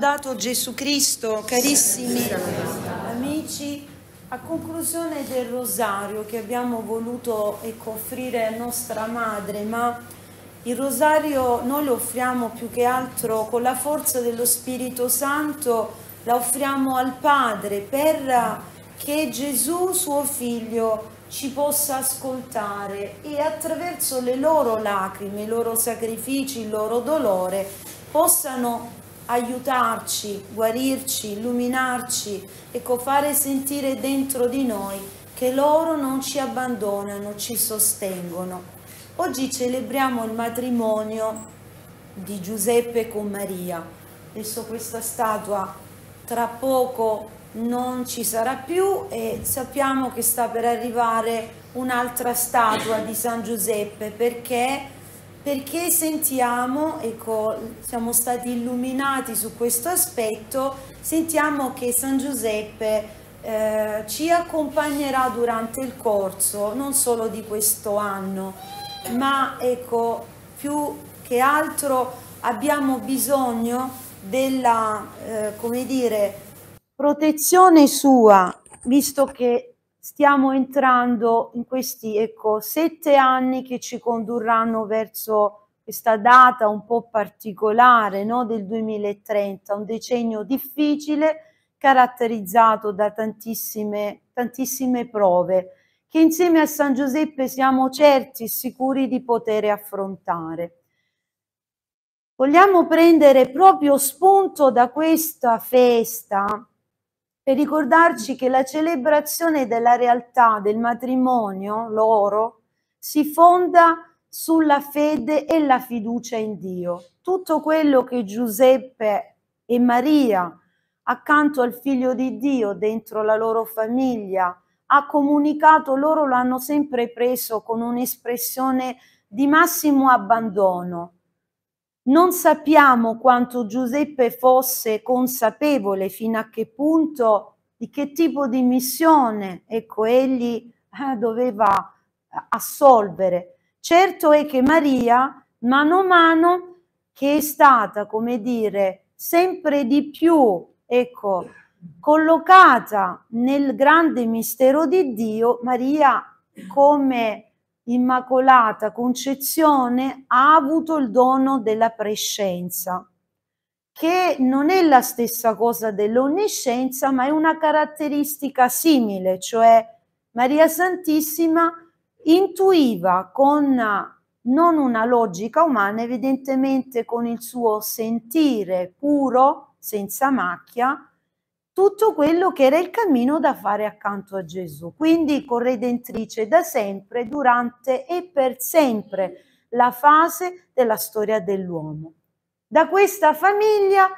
lodato Gesù Cristo, carissimi amici. A conclusione del rosario che abbiamo voluto ecco, offrire a nostra madre, ma il rosario noi lo offriamo più che altro con la forza dello Spirito Santo, la offriamo al Padre per che Gesù, suo figlio, ci possa ascoltare e attraverso le loro lacrime, i loro sacrifici, il loro dolore possano aiutarci, guarirci, illuminarci, ecco fare sentire dentro di noi che loro non ci abbandonano, ci sostengono. Oggi celebriamo il matrimonio di Giuseppe con Maria. Adesso questa statua tra poco non ci sarà più e sappiamo che sta per arrivare un'altra statua di San Giuseppe perché perché sentiamo, ecco, siamo stati illuminati su questo aspetto, sentiamo che San Giuseppe eh, ci accompagnerà durante il corso, non solo di questo anno, ma ecco, più che altro abbiamo bisogno della, eh, come dire, protezione sua, visto che stiamo entrando in questi ecco, sette anni che ci condurranno verso questa data un po' particolare no? del 2030, un decennio difficile caratterizzato da tantissime, tantissime prove che insieme a San Giuseppe siamo certi e sicuri di poter affrontare. Vogliamo prendere proprio spunto da questa festa per ricordarci che la celebrazione della realtà del matrimonio, loro, si fonda sulla fede e la fiducia in Dio. Tutto quello che Giuseppe e Maria, accanto al figlio di Dio, dentro la loro famiglia, ha comunicato, loro lo hanno sempre preso con un'espressione di massimo abbandono non sappiamo quanto Giuseppe fosse consapevole fino a che punto di che tipo di missione ecco, egli eh, doveva assolvere. Certo è che Maria, mano a mano, che è stata, come dire, sempre di più, ecco, collocata nel grande mistero di Dio, Maria come Immacolata Concezione ha avuto il dono della prescienza, che non è la stessa cosa dell'onniscienza, ma è una caratteristica simile, cioè Maria Santissima intuiva con non una logica umana, evidentemente con il suo sentire puro, senza macchia, tutto quello che era il cammino da fare accanto a Gesù. Quindi corredentrice da sempre, durante e per sempre la fase della storia dell'uomo. Da questa famiglia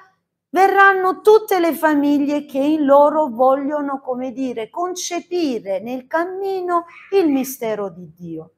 verranno tutte le famiglie che in loro vogliono, come dire, concepire nel cammino il mistero di Dio.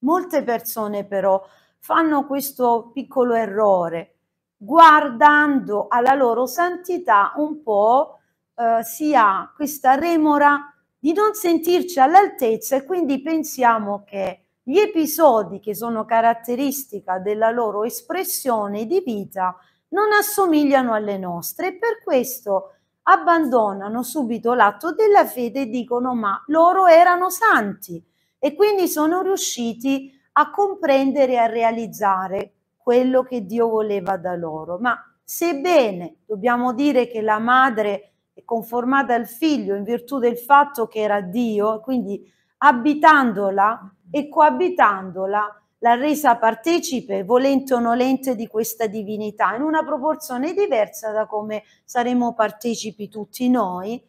Molte persone però fanno questo piccolo errore, guardando alla loro santità un po' Eh, si ha questa remora di non sentirci all'altezza e quindi pensiamo che gli episodi che sono caratteristica della loro espressione di vita non assomigliano alle nostre e per questo abbandonano subito l'atto della fede e dicono ma loro erano santi e quindi sono riusciti a comprendere e a realizzare quello che Dio voleva da loro. Ma sebbene dobbiamo dire che la madre conformata al figlio in virtù del fatto che era Dio, quindi abitandola e coabitandola l'ha resa partecipe, volente o nolente, di questa divinità, in una proporzione diversa da come saremo partecipi tutti noi.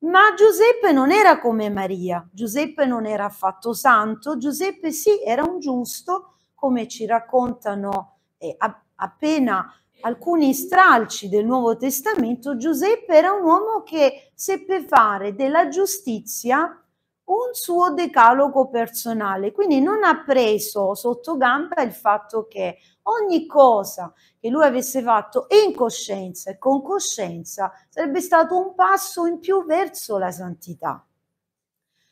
Ma Giuseppe non era come Maria, Giuseppe non era affatto santo, Giuseppe sì era un giusto, come ci raccontano eh, appena alcuni stralci del Nuovo Testamento, Giuseppe era un uomo che seppe fare della giustizia un suo decalogo personale, quindi non ha preso sotto gamba il fatto che ogni cosa che lui avesse fatto in coscienza e con coscienza sarebbe stato un passo in più verso la santità.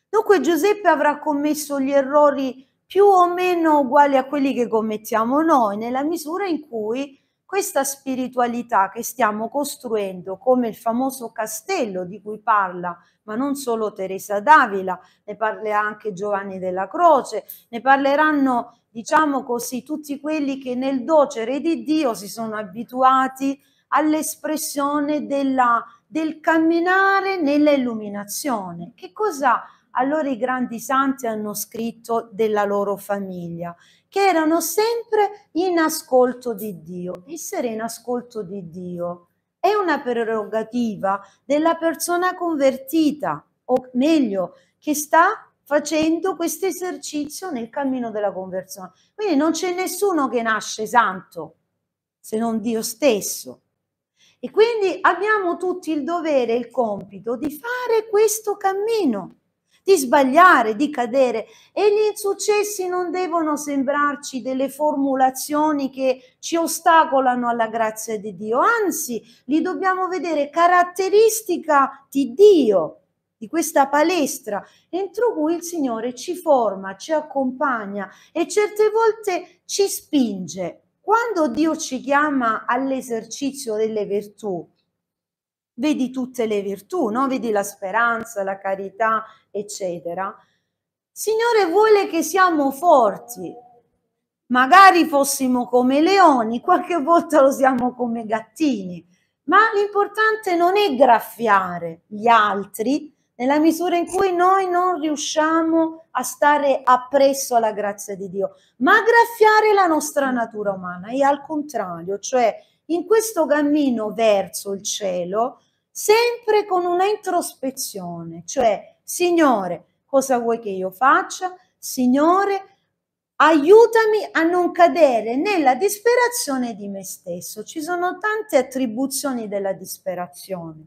Dunque Giuseppe avrà commesso gli errori più o meno uguali a quelli che commettiamo noi, nella misura in cui questa spiritualità che stiamo costruendo come il famoso castello di cui parla, ma non solo Teresa d'Avila, ne parlerà anche Giovanni della Croce, ne parleranno, diciamo così, tutti quelli che nel docere di Dio si sono abituati all'espressione del camminare nell'illuminazione. Che cosa allora i grandi santi hanno scritto della loro famiglia? che erano sempre in ascolto di Dio. Essere in ascolto di Dio è una prerogativa della persona convertita, o meglio, che sta facendo questo esercizio nel cammino della conversione. Quindi non c'è nessuno che nasce santo, se non Dio stesso. E quindi abbiamo tutti il dovere e il compito di fare questo cammino di sbagliare, di cadere e gli insuccessi non devono sembrarci delle formulazioni che ci ostacolano alla grazia di Dio, anzi li dobbiamo vedere caratteristica di Dio, di questa palestra entro cui il Signore ci forma, ci accompagna e certe volte ci spinge. Quando Dio ci chiama all'esercizio delle virtù, vedi tutte le virtù, no? vedi la speranza, la carità, eccetera. Signore vuole che siamo forti, magari fossimo come leoni, qualche volta lo siamo come gattini, ma l'importante non è graffiare gli altri nella misura in cui noi non riusciamo a stare appresso alla grazia di Dio, ma graffiare la nostra natura umana e al contrario, cioè in questo cammino verso il cielo sempre con una introspezione, cioè Signore, cosa vuoi che io faccia? Signore, aiutami a non cadere nella disperazione di me stesso. Ci sono tante attribuzioni della disperazione.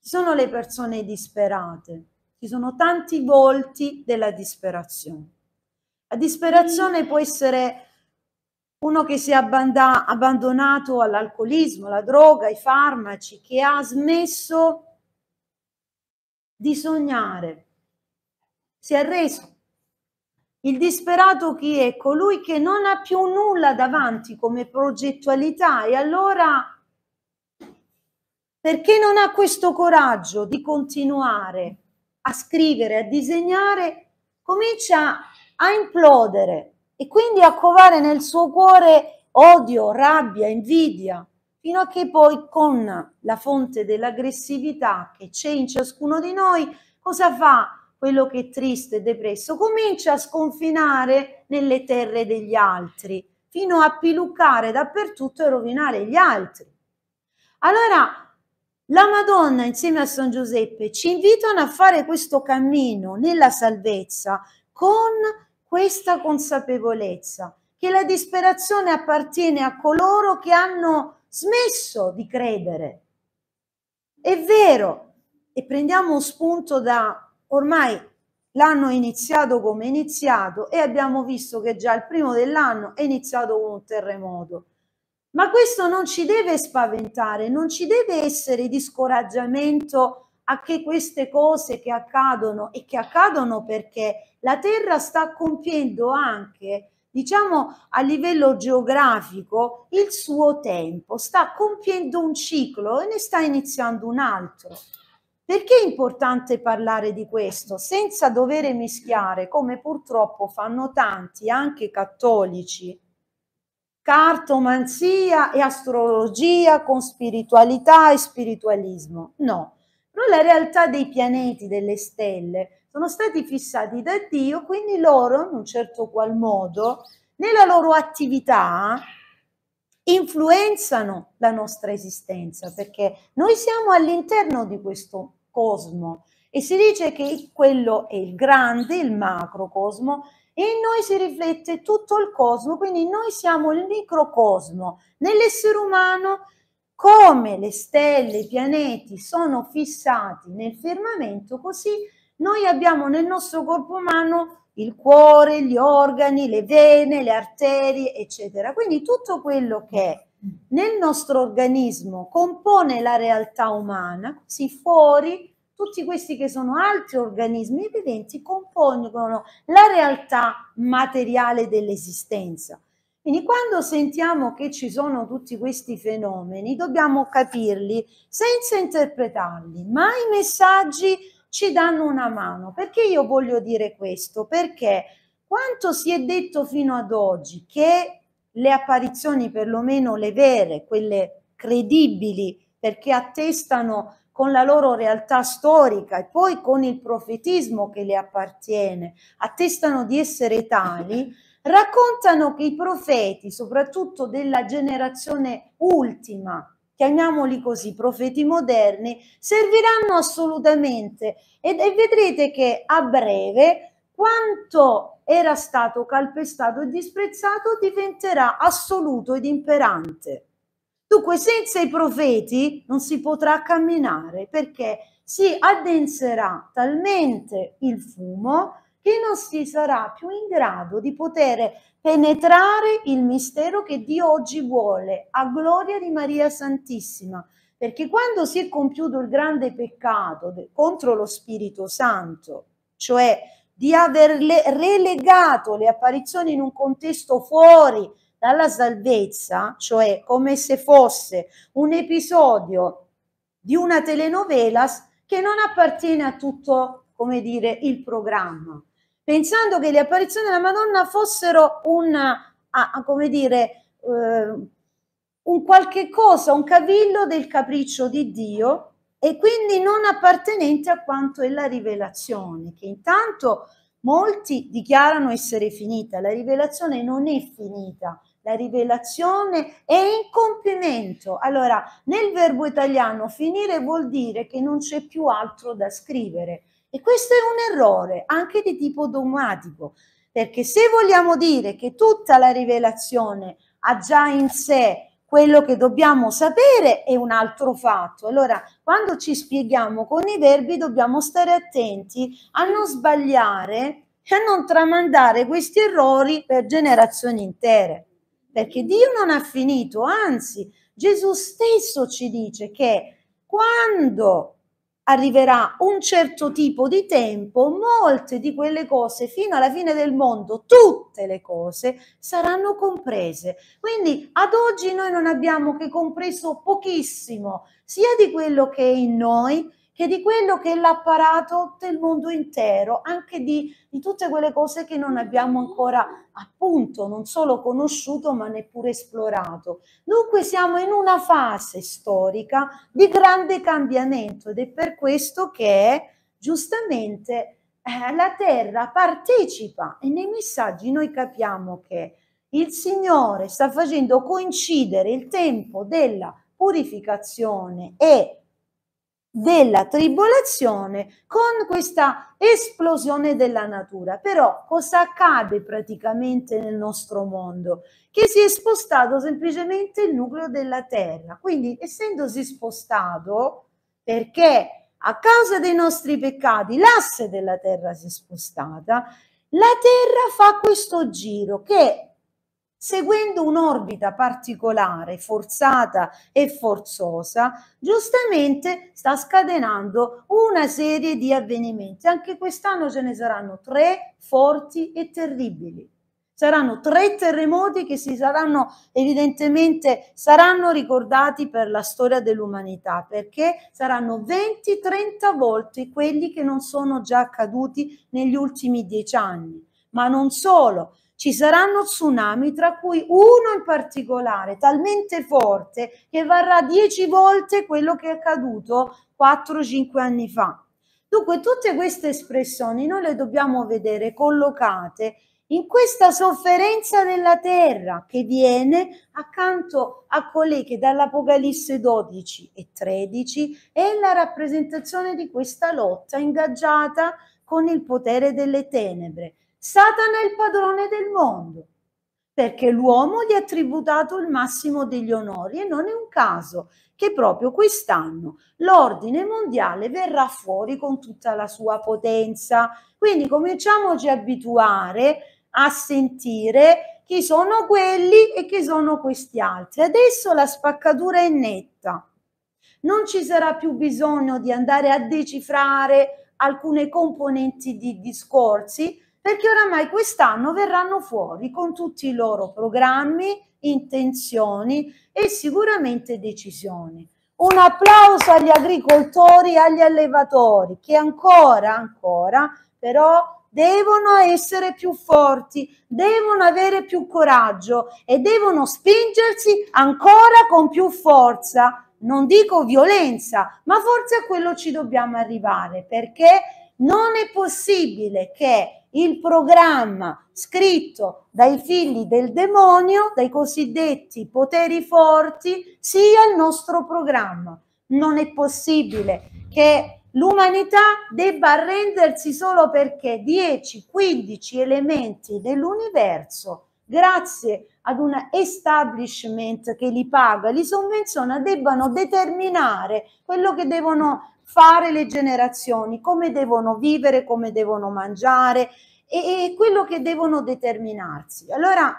Ci sono le persone disperate, ci sono tanti volti della disperazione. La disperazione mm. può essere uno che si è abbandonato all'alcolismo, alla droga, ai farmaci, che ha smesso di sognare, si è reso. Il disperato chi è? Colui che non ha più nulla davanti come progettualità e allora perché non ha questo coraggio di continuare a scrivere, a disegnare, comincia a implodere e quindi a covare nel suo cuore odio, rabbia, invidia, fino a che poi con la fonte dell'aggressività che c'è in ciascuno di noi, cosa fa quello che è triste e depresso? Comincia a sconfinare nelle terre degli altri, fino a piluccare dappertutto e rovinare gli altri. Allora, la Madonna insieme a San Giuseppe ci invitano a fare questo cammino nella salvezza con questa consapevolezza che la disperazione appartiene a coloro che hanno smesso di credere. È vero, e prendiamo spunto da ormai l'anno iniziato come iniziato e abbiamo visto che già il primo dell'anno è iniziato con un terremoto. Ma questo non ci deve spaventare, non ci deve essere di scoraggiamento a che queste cose che accadono e che accadono perché la Terra sta compiendo anche diciamo a livello geografico il suo tempo, sta compiendo un ciclo e ne sta iniziando un altro. Perché è importante parlare di questo senza dover mischiare, come purtroppo fanno tanti, anche cattolici, cartomanzia e astrologia con spiritualità e spiritualismo? No, però la realtà dei pianeti, delle stelle, sono stati fissati da Dio, quindi loro, in un certo qual modo, nella loro attività influenzano la nostra esistenza, perché noi siamo all'interno di questo cosmo e si dice che quello è il grande, il macrocosmo, e in noi si riflette tutto il cosmo, quindi noi siamo il microcosmo nell'essere umano come le stelle, i pianeti sono fissati nel firmamento, così noi abbiamo nel nostro corpo umano il cuore, gli organi, le vene, le arterie, eccetera. Quindi tutto quello che nel nostro organismo compone la realtà umana, così fuori tutti questi che sono altri organismi viventi compongono la realtà materiale dell'esistenza. Quindi quando sentiamo che ci sono tutti questi fenomeni, dobbiamo capirli senza interpretarli, ma i messaggi ci danno una mano. Perché io voglio dire questo? Perché quanto si è detto fino ad oggi che le apparizioni, perlomeno le vere, quelle credibili, perché attestano con la loro realtà storica e poi con il profetismo che le appartiene, attestano di essere tali, raccontano che i profeti, soprattutto della generazione ultima, chiamiamoli così, profeti moderni, serviranno assolutamente e, e vedrete che a breve quanto era stato calpestato e disprezzato diventerà assoluto ed imperante. Dunque, senza i profeti non si potrà camminare perché si addenserà talmente il fumo che non si sarà più in grado di poter penetrare il mistero che Dio oggi vuole, a gloria di Maria Santissima. Perché quando si è compiuto il grande peccato contro lo Spirito Santo, cioè di aver relegato le apparizioni in un contesto fuori dalla salvezza, cioè come se fosse un episodio di una telenovela che non appartiene a tutto, come dire, il programma pensando che le apparizioni della Madonna fossero una, come dire, eh, un qualche cosa, un cavillo del capriccio di Dio e quindi non appartenente a quanto è la rivelazione, che intanto molti dichiarano essere finita. La rivelazione non è finita, la rivelazione è in compimento. Allora, nel verbo italiano finire vuol dire che non c'è più altro da scrivere. E questo è un errore anche di tipo dogmatico, perché se vogliamo dire che tutta la rivelazione ha già in sé quello che dobbiamo sapere è un altro fatto. Allora, quando ci spieghiamo con i verbi, dobbiamo stare attenti a non sbagliare e a non tramandare questi errori per generazioni intere. Perché Dio non ha finito, anzi, Gesù stesso ci dice che quando arriverà un certo tipo di tempo, molte di quelle cose fino alla fine del mondo, tutte le cose saranno comprese. Quindi ad oggi noi non abbiamo che compreso pochissimo sia di quello che è in noi, che di quello che è l'apparato del mondo intero, anche di, di, tutte quelle cose che non abbiamo ancora appunto non solo conosciuto ma neppure esplorato. Dunque siamo in una fase storica di grande cambiamento ed è per questo che giustamente eh, la terra partecipa e nei messaggi noi capiamo che il Signore sta facendo coincidere il tempo della purificazione e della tribolazione con questa esplosione della natura. Però cosa accade praticamente nel nostro mondo? Che si è spostato semplicemente il nucleo della Terra. Quindi essendosi spostato, perché a causa dei nostri peccati l'asse della Terra si è spostata, la Terra fa questo giro che seguendo un'orbita particolare, forzata e forzosa, giustamente sta scatenando una serie di avvenimenti. Anche quest'anno ce ne saranno tre forti e terribili. Saranno tre terremoti che si saranno evidentemente saranno ricordati per la storia dell'umanità perché saranno 20-30 volte quelli che non sono già accaduti negli ultimi dieci anni. Ma non solo, ci saranno tsunami, tra cui uno in particolare, talmente forte che varrà dieci volte quello che è accaduto 4-5 anni fa. Dunque, tutte queste espressioni noi le dobbiamo vedere collocate in questa sofferenza della terra che viene accanto a colei che dall'Apocalisse 12 e 13 è la rappresentazione di questa lotta ingaggiata con il potere delle tenebre. Satana è il padrone del mondo, perché l'uomo gli ha tributato il massimo degli onori e non è un caso che proprio quest'anno l'ordine mondiale verrà fuori con tutta la sua potenza. Quindi cominciamoci a abituare a sentire chi sono quelli e chi sono questi altri. Adesso la spaccatura è netta. Non ci sarà più bisogno di andare a decifrare alcune componenti di discorsi perché oramai quest'anno verranno fuori con tutti i loro programmi, intenzioni e sicuramente decisioni. Un applauso agli agricoltori e agli allevatori che ancora, ancora, però devono essere più forti, devono avere più coraggio e devono spingersi ancora con più forza. Non dico violenza, ma forse a quello ci dobbiamo arrivare perché non è possibile che il programma scritto dai figli del demonio, dai cosiddetti poteri forti, sia il nostro programma. Non è possibile che l'umanità debba arrendersi solo perché 10-15 elementi dell'universo, grazie ad un establishment che li paga, li sovvenziona, debbano determinare quello che devono fare fare le generazioni, come devono vivere, come devono mangiare e, e quello che devono determinarsi. Allora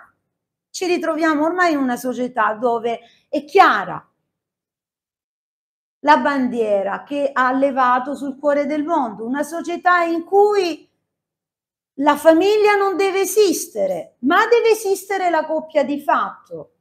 ci ritroviamo ormai in una società dove è chiara la bandiera che ha levato sul cuore del mondo, una società in cui la famiglia non deve esistere, ma deve esistere la coppia di fatto.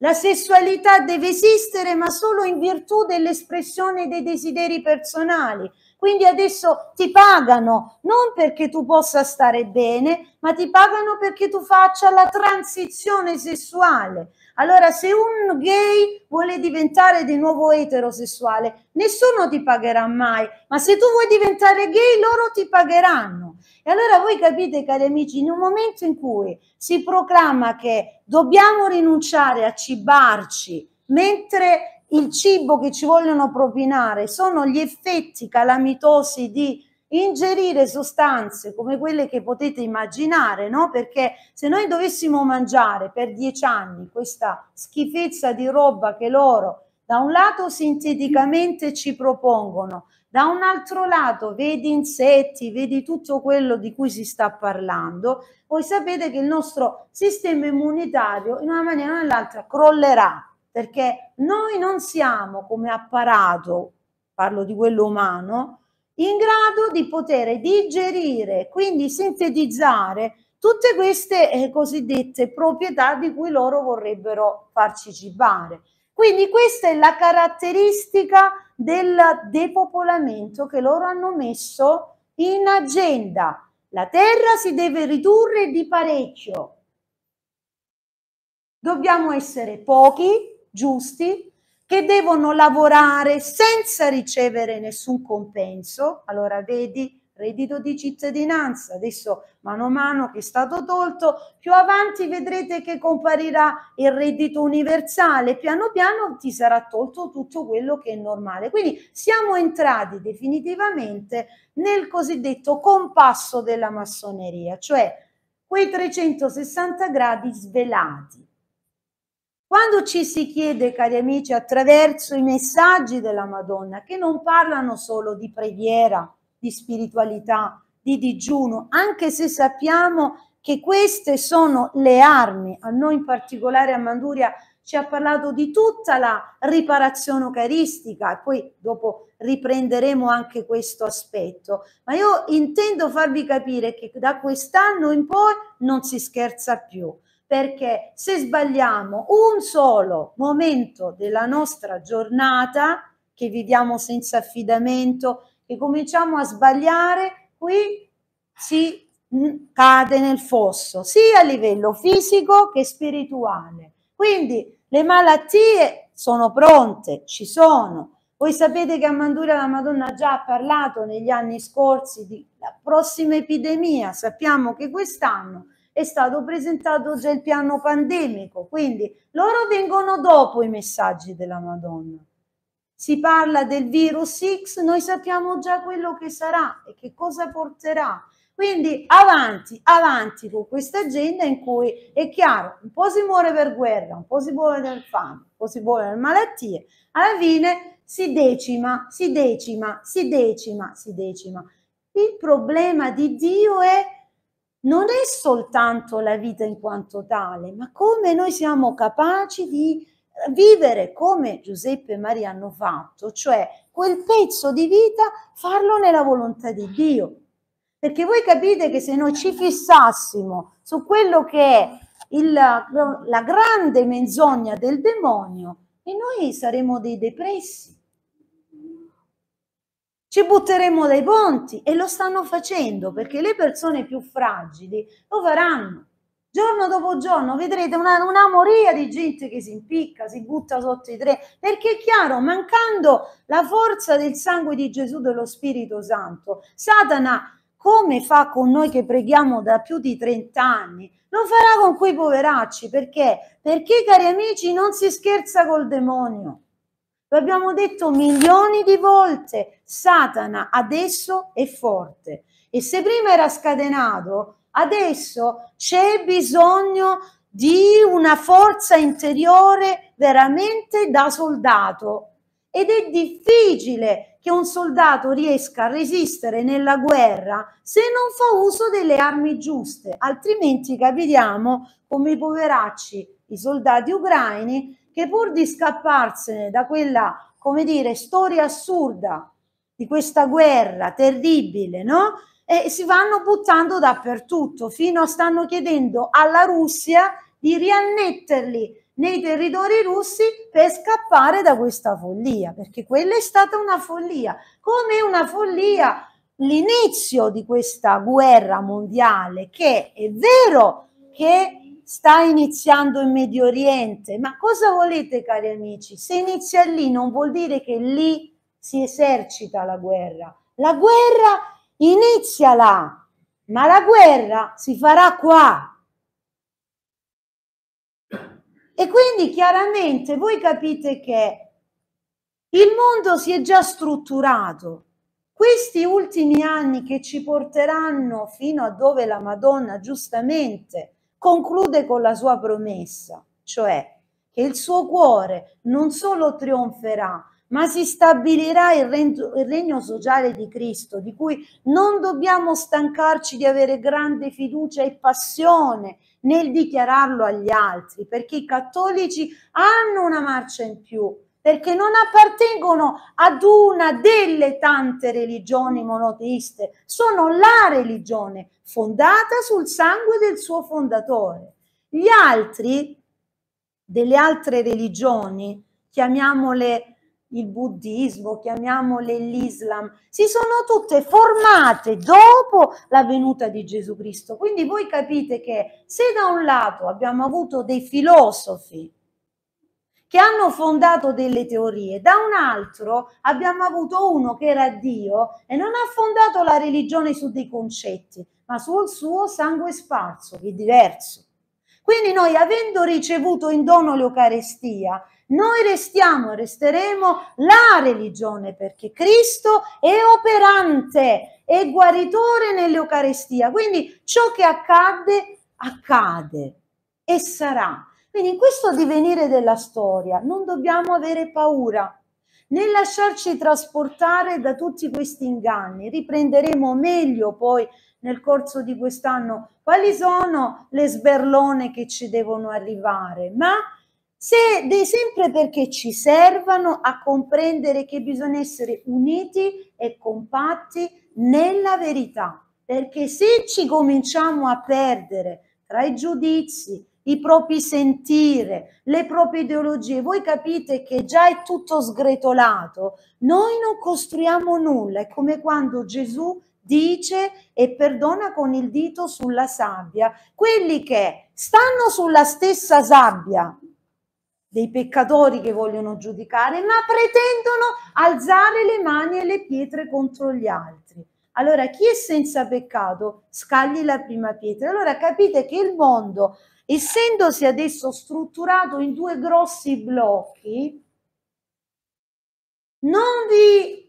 La sessualità deve esistere ma solo in virtù dell'espressione dei desideri personali. Quindi adesso ti pagano non perché tu possa stare bene, ma ti pagano perché tu faccia la transizione sessuale. Allora, se un gay vuole diventare di nuovo eterosessuale, nessuno ti pagherà mai, ma se tu vuoi diventare gay, loro ti pagheranno. E allora voi capite, cari amici, in un momento in cui si proclama che dobbiamo rinunciare a cibarci, mentre il cibo che ci vogliono propinare sono gli effetti calamitosi di ingerire sostanze come quelle che potete immaginare, no? Perché se noi dovessimo mangiare per dieci anni questa schifezza di roba che loro da un lato sinteticamente ci propongono, da un altro lato vedi insetti, vedi tutto quello di cui si sta parlando, voi sapete che il nostro sistema immunitario in una maniera o nell'altra crollerà, perché noi non siamo come apparato, parlo di quello umano, in grado di poter digerire, quindi sintetizzare tutte queste eh, cosiddette proprietà di cui loro vorrebbero farci cibare. Quindi questa è la caratteristica del depopolamento che loro hanno messo in agenda. La terra si deve ridurre di parecchio. Dobbiamo essere pochi, giusti, che devono lavorare senza ricevere nessun compenso. Allora vedi reddito di cittadinanza, adesso mano a mano che è stato tolto, più avanti vedrete che comparirà il reddito universale, piano piano ti sarà tolto tutto quello che è normale. Quindi siamo entrati definitivamente nel cosiddetto compasso della massoneria, cioè quei 360 gradi svelati quando ci si chiede, cari amici, attraverso i messaggi della Madonna, che non parlano solo di preghiera, di spiritualità, di digiuno, anche se sappiamo che queste sono le armi, a noi in particolare a Manduria ci ha parlato di tutta la riparazione eucaristica e poi dopo riprenderemo anche questo aspetto, ma io intendo farvi capire che da quest'anno in poi non si scherza più perché se sbagliamo un solo momento della nostra giornata, che viviamo senza affidamento, che cominciamo a sbagliare, qui si mm, cade nel fosso, sia a livello fisico che spirituale. Quindi le malattie sono pronte, ci sono. Voi sapete che a Mandura la Madonna già ha parlato negli anni scorsi di prossima epidemia, sappiamo che quest'anno è stato presentato già il piano pandemico, quindi loro vengono dopo i messaggi della Madonna. Si parla del virus X, noi sappiamo già quello che sarà e che cosa porterà. Quindi avanti, avanti con questa agenda in cui è chiaro, un po' si muore per guerra, un po' si muore per fame, un po' si muore per malattie, alla fine si decima, si decima, si decima, si decima. Il problema di Dio è non è soltanto la vita in quanto tale, ma come noi siamo capaci di eh, vivere come Giuseppe e Maria hanno fatto, cioè quel pezzo di vita farlo nella volontà di Dio. Perché voi capite che se noi ci fissassimo su quello che è il, la grande menzogna del demonio, e noi saremo dei depressi, ci butteremo dai ponti e lo stanno facendo perché le persone più fragili lo faranno. Giorno dopo giorno vedrete una, una moria di gente che si impicca, si butta sotto i tre, perché è chiaro, mancando la forza del sangue di Gesù dello Spirito Santo, Satana come fa con noi che preghiamo da più di 30 anni, non farà con quei poveracci perché? Perché, cari amici, non si scherza col demonio. Lo abbiamo detto milioni di volte, Satana adesso è forte e se prima era scatenato, adesso c'è bisogno di una forza interiore veramente da soldato ed è difficile che un soldato riesca a resistere nella guerra se non fa uso delle armi giuste, altrimenti capitiamo come i poveracci, i soldati ucraini, che pur di scapparsene da quella, come dire, storia assurda di questa guerra terribile, no? E si vanno buttando dappertutto, fino a stanno chiedendo alla Russia di riannetterli nei territori russi per scappare da questa follia, perché quella è stata una follia, come una follia l'inizio di questa guerra mondiale che è vero che sta iniziando in Medio Oriente, ma cosa volete cari amici? Se inizia lì non vuol dire che lì si esercita la guerra. La guerra inizia là, ma la guerra si farà qua. E quindi chiaramente voi capite che il mondo si è già strutturato. Questi ultimi anni che ci porteranno fino a dove la Madonna giustamente conclude con la sua promessa, cioè che il suo cuore non solo trionferà, ma si stabilirà il regno, il regno sociale di Cristo, di cui non dobbiamo stancarci di avere grande fiducia e passione nel dichiararlo agli altri, perché i cattolici hanno una marcia in più, perché non appartengono ad una delle tante religioni monoteiste, sono la religione fondata sul sangue del suo fondatore. Gli altri, delle altre religioni, chiamiamole il buddismo, chiamiamole l'Islam, si sono tutte formate dopo la venuta di Gesù Cristo. Quindi voi capite che se da un lato abbiamo avuto dei filosofi che hanno fondato delle teorie, da un altro abbiamo avuto uno che era Dio e non ha fondato la religione su dei concetti, ma sul suo sangue sparso, che è diverso. Quindi noi, avendo ricevuto in dono l'Eucarestia, noi restiamo, resteremo la religione perché Cristo è operante, e guaritore nell'Eucarestia. Quindi ciò che accade, accade e sarà. Quindi in questo divenire della storia non dobbiamo avere paura né lasciarci trasportare da tutti questi inganni. Riprenderemo meglio poi nel corso di quest'anno quali sono le sberlone che ci devono arrivare, ma se de, sempre perché ci servano a comprendere che bisogna essere uniti e compatti nella verità, perché se ci cominciamo a perdere tra i giudizi, i propri sentire, le proprie ideologie, voi capite che già è tutto sgretolato, noi non costruiamo nulla, è come quando Gesù dice e perdona con il dito sulla sabbia, quelli che stanno sulla stessa sabbia, dei peccatori che vogliono giudicare, ma pretendono alzare le mani e le pietre contro gli altri. Allora chi è senza peccato scagli la prima pietra. Allora capite che il mondo, essendosi adesso strutturato in due grossi blocchi, non vi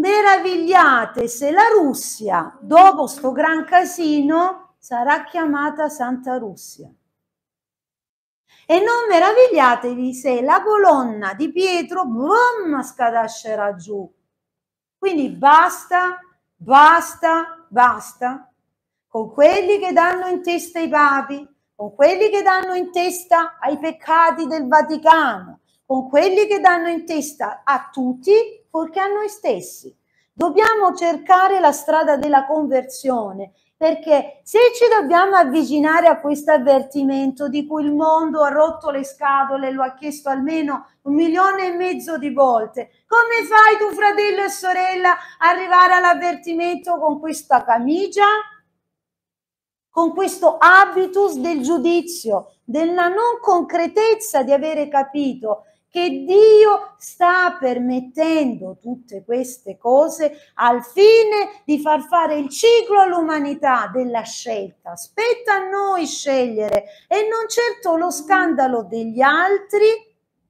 meravigliate se la Russia, dopo sto gran casino, sarà chiamata Santa Russia. E non meravigliatevi se la colonna di Pietro boom, scadascerà giù. Quindi basta, basta, basta con quelli che danno in testa ai papi, con quelli che danno in testa ai peccati del Vaticano, con quelli che danno in testa a tutti, purché a noi stessi. Dobbiamo cercare la strada della conversione perché se ci dobbiamo avvicinare a questo avvertimento di cui il mondo ha rotto le scatole, lo ha chiesto almeno un milione e mezzo di volte, come fai tu fratello e sorella a arrivare all'avvertimento con questa camicia? Con questo habitus del giudizio, della non concretezza di avere capito che Dio sta permettendo tutte queste cose al fine di far fare il ciclo all'umanità della scelta. Spetta a noi scegliere e non certo lo scandalo degli altri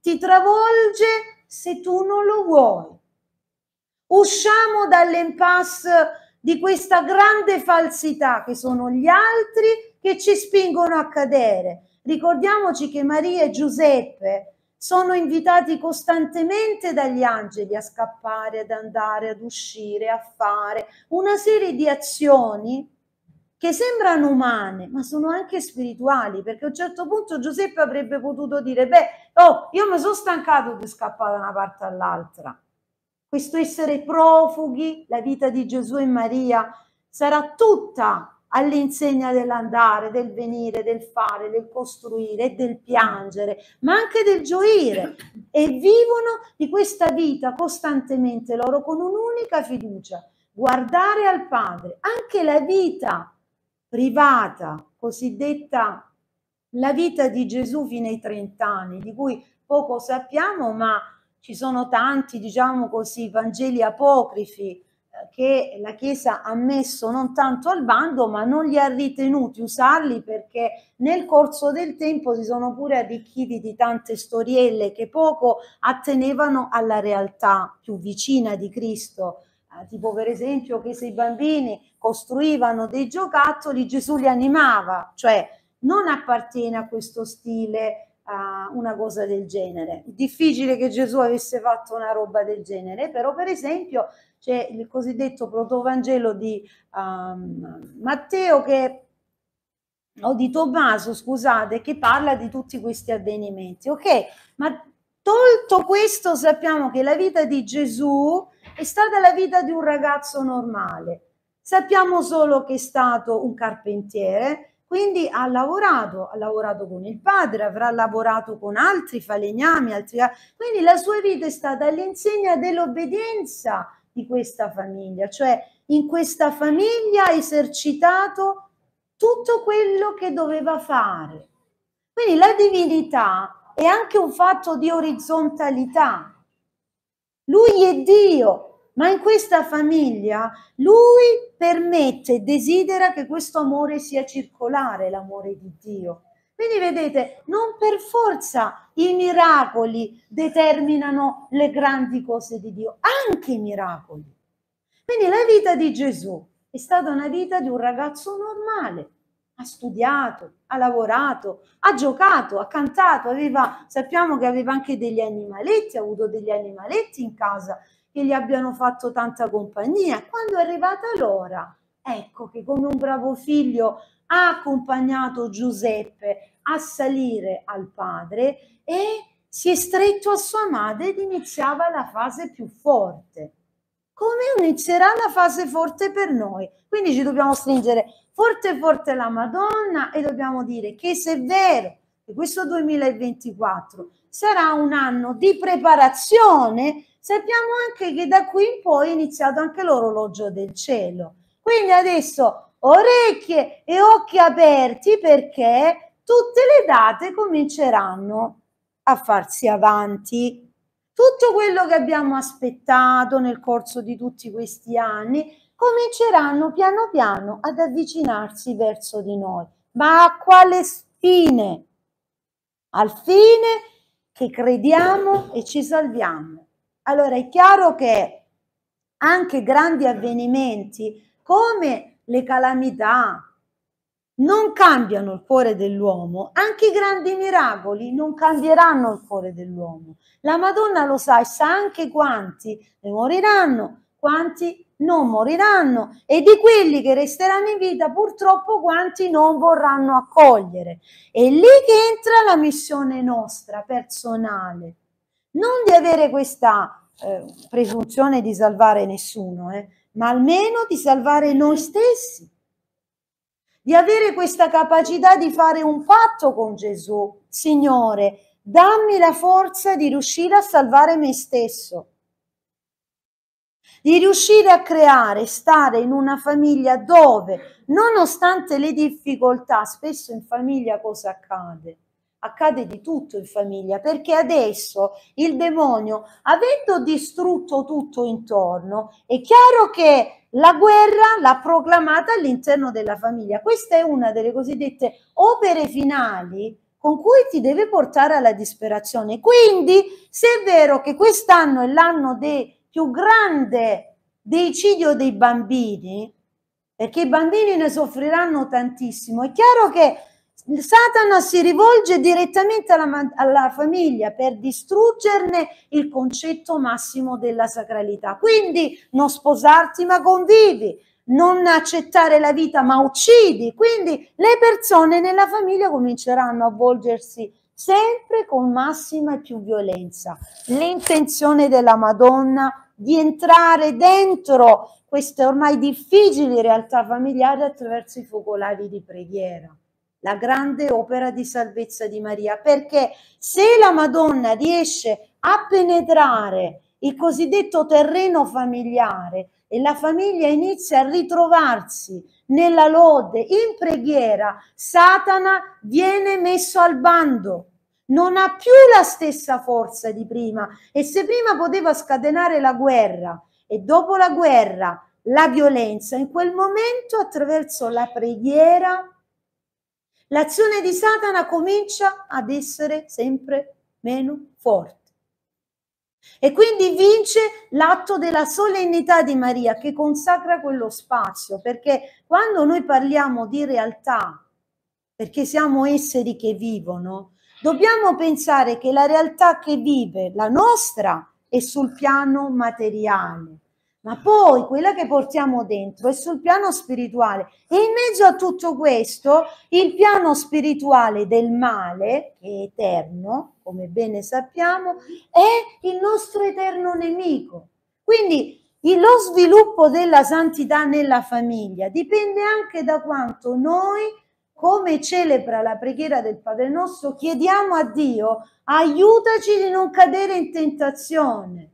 ti travolge se tu non lo vuoi. Usciamo dall'impasse di questa grande falsità che sono gli altri che ci spingono a cadere. Ricordiamoci che Maria e Giuseppe sono invitati costantemente dagli angeli a scappare, ad andare, ad uscire, a fare una serie di azioni che sembrano umane, ma sono anche spirituali, perché a un certo punto Giuseppe avrebbe potuto dire, beh, oh, io mi sono stancato di scappare da una parte all'altra. Questo essere profughi, la vita di Gesù e Maria, sarà tutta all'insegna dell'andare, del venire, del fare, del costruire, del piangere, ma anche del gioire e vivono di questa vita costantemente loro con un'unica fiducia, guardare al Padre. Anche la vita privata, cosiddetta la vita di Gesù fino ai 30 anni, di cui poco sappiamo, ma ci sono tanti, diciamo così, Vangeli apocrifi che la Chiesa ha messo non tanto al bando, ma non li ha ritenuti usarli perché nel corso del tempo si sono pure arricchiti di tante storielle che poco attenevano alla realtà più vicina di Cristo. Ah, tipo per esempio che se i bambini costruivano dei giocattoli Gesù li animava, cioè non appartiene a questo stile ah, una cosa del genere. Difficile che Gesù avesse fatto una roba del genere, però per esempio c'è il cosiddetto protovangelo di um, Matteo che o di Tommaso, scusate, che parla di tutti questi avvenimenti. Ok, ma tolto questo sappiamo che la vita di Gesù è stata la vita di un ragazzo normale. Sappiamo solo che è stato un carpentiere, quindi ha lavorato, ha lavorato con il padre, avrà lavorato con altri falegnami, altri... quindi la sua vita è stata all'insegna dell'obbedienza di questa famiglia, cioè in questa famiglia ha esercitato tutto quello che doveva fare. Quindi la divinità è anche un fatto di orizzontalità. Lui è Dio, ma in questa famiglia lui permette desidera che questo amore sia circolare, l'amore di Dio. Quindi vedete, non per forza i miracoli determinano le grandi cose di Dio, anche i miracoli. Quindi la vita di Gesù è stata una vita di un ragazzo normale. Ha studiato, ha lavorato, ha giocato, ha cantato, aveva, sappiamo che aveva anche degli animaletti, ha avuto degli animaletti in casa che gli abbiano fatto tanta compagnia. Quando è arrivata l'ora, ecco che come un bravo figlio ha accompagnato Giuseppe a salire al padre e si è stretto a sua madre ed iniziava la fase più forte. Come inizierà la fase forte per noi? Quindi ci dobbiamo stringere forte forte la Madonna e dobbiamo dire che se è vero che questo 2024 sarà un anno di preparazione, sappiamo anche che da qui in poi è iniziato anche l'orologio del cielo. Quindi adesso orecchie e occhi aperti perché tutte le date cominceranno a farsi avanti. Tutto quello che abbiamo aspettato nel corso di tutti questi anni cominceranno piano piano ad avvicinarsi verso di noi. Ma a quale fine? Al fine che crediamo e ci salviamo. Allora è chiaro che anche grandi avvenimenti come le calamità, non cambiano il cuore dell'uomo, anche i grandi miracoli non cambieranno il cuore dell'uomo. La Madonna lo sa e sa anche quanti ne moriranno, quanti non moriranno e di quelli che resteranno in vita purtroppo quanti non vorranno accogliere. È lì che entra la missione nostra personale. Non di avere questa eh, presunzione di salvare nessuno, eh, ma almeno di salvare noi stessi, di avere questa capacità di fare un patto con Gesù. Signore, dammi la forza di riuscire a salvare me stesso, di riuscire a creare, stare in una famiglia dove, nonostante le difficoltà, spesso in famiglia cosa accade? accade di tutto in famiglia, perché adesso il demonio, avendo distrutto tutto intorno, è chiaro che la guerra l'ha proclamata all'interno della famiglia. Questa è una delle cosiddette opere finali con cui ti deve portare alla disperazione. Quindi, se è vero che quest'anno è l'anno del più grande deicidio dei bambini, perché i bambini ne soffriranno tantissimo, è chiaro che Satana si rivolge direttamente alla, alla, famiglia per distruggerne il concetto massimo della sacralità. Quindi non sposarti ma convivi, non accettare la vita ma uccidi. Quindi le persone nella famiglia cominceranno a volgersi sempre con massima e più violenza. L'intenzione della Madonna di entrare dentro queste ormai difficili realtà familiari attraverso i focolari di preghiera la grande opera di salvezza di Maria, perché se la Madonna riesce a penetrare il cosiddetto terreno familiare e la famiglia inizia a ritrovarsi nella lode, in preghiera, Satana viene messo al bando non ha più la stessa forza di prima e se prima poteva scatenare la guerra e dopo la guerra la violenza, in quel momento attraverso la preghiera L'azione di Satana comincia ad essere sempre meno forte. E quindi vince l'atto della solennità di Maria che consacra quello spazio, perché quando noi parliamo di realtà, perché siamo esseri che vivono, dobbiamo pensare che la realtà che vive la nostra è sul piano materiale ma poi quella che portiamo dentro è sul piano spirituale. E in mezzo a tutto questo, il piano spirituale del male, che è eterno, come bene sappiamo, è il nostro eterno nemico. Quindi lo sviluppo della santità nella famiglia dipende anche da quanto noi, come celebra la preghiera del Padre nostro, chiediamo a Dio aiutaci di non cadere in tentazione